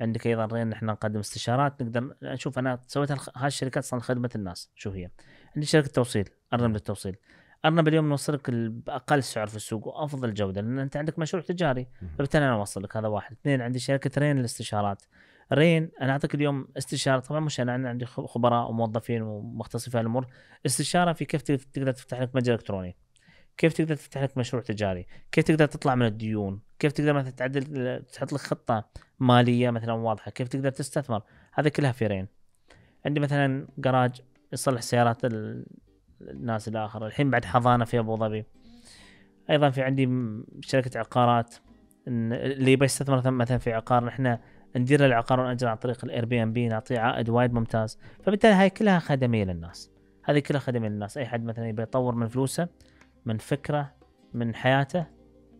عندك ايضا غير نحن نقدم استشارات نقدر نشوف انا سويت هاي الشركات اصلا خدمه الناس شو هي عندي شركه توصيل ارنب للتوصيل ارنب اليوم نوصلك باقل سعر في السوق وافضل جوده لان انت عندك مشروع تجاري فبالتالي انا اوصل لك هذا واحد اثنين عندي شركه رين للاستشارات رين انا اعطيك اليوم استشاره طبعا مش انا, عندي خبراء وموظفين ومختصين في هالامور استشاره في كيف تقدر تفتح لك متجر الكتروني كيف تقدر تفتح لك مشروع تجاري كيف تقدر تطلع من الديون كيف تقدر مثلا تعدل تحط لك خطه ماليه مثلا واضحه كيف تقدر تستثمر هذا كلها في رين عندي مثلا جراج يصلح سيارات الناس الاخر الحين بعد حضانه في ابو ظبي ايضا في عندي شركه عقارات اللي يبي يستثمر مثلا في عقار نحن ندير العقار والاجر عن طريق الاير بي ام بي نعطيه عائد وايد ممتاز فبالتالي هاي كلها خدميه للناس هذه كلها خدميه للناس اي حد مثلا يبي يطور من فلوسه من فكره من حياته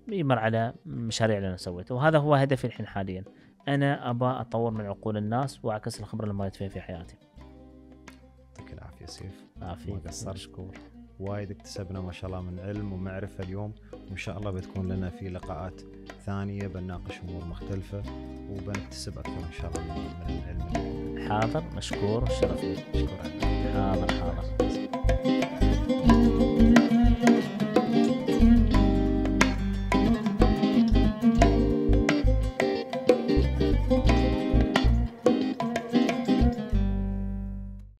يمر على مشاريع اللي انا سويتها وهذا هو هدفي الحين حاليا انا ابى اطور من عقول الناس واعكس الخبره اللي مريت فيها في حياتي يعطيك العافيه سيف عافية ما قصرت مشكور وايد اكتسبنا ما شاء الله من علم ومعرفه اليوم وإن شاء الله بتكون لنا في لقاءات ثانية بنناقش أمور مختلفة وبنكتسب أكثر إن شاء الله من العلم حاضر مشكور شرف مشكور حاضر حاضر حاضر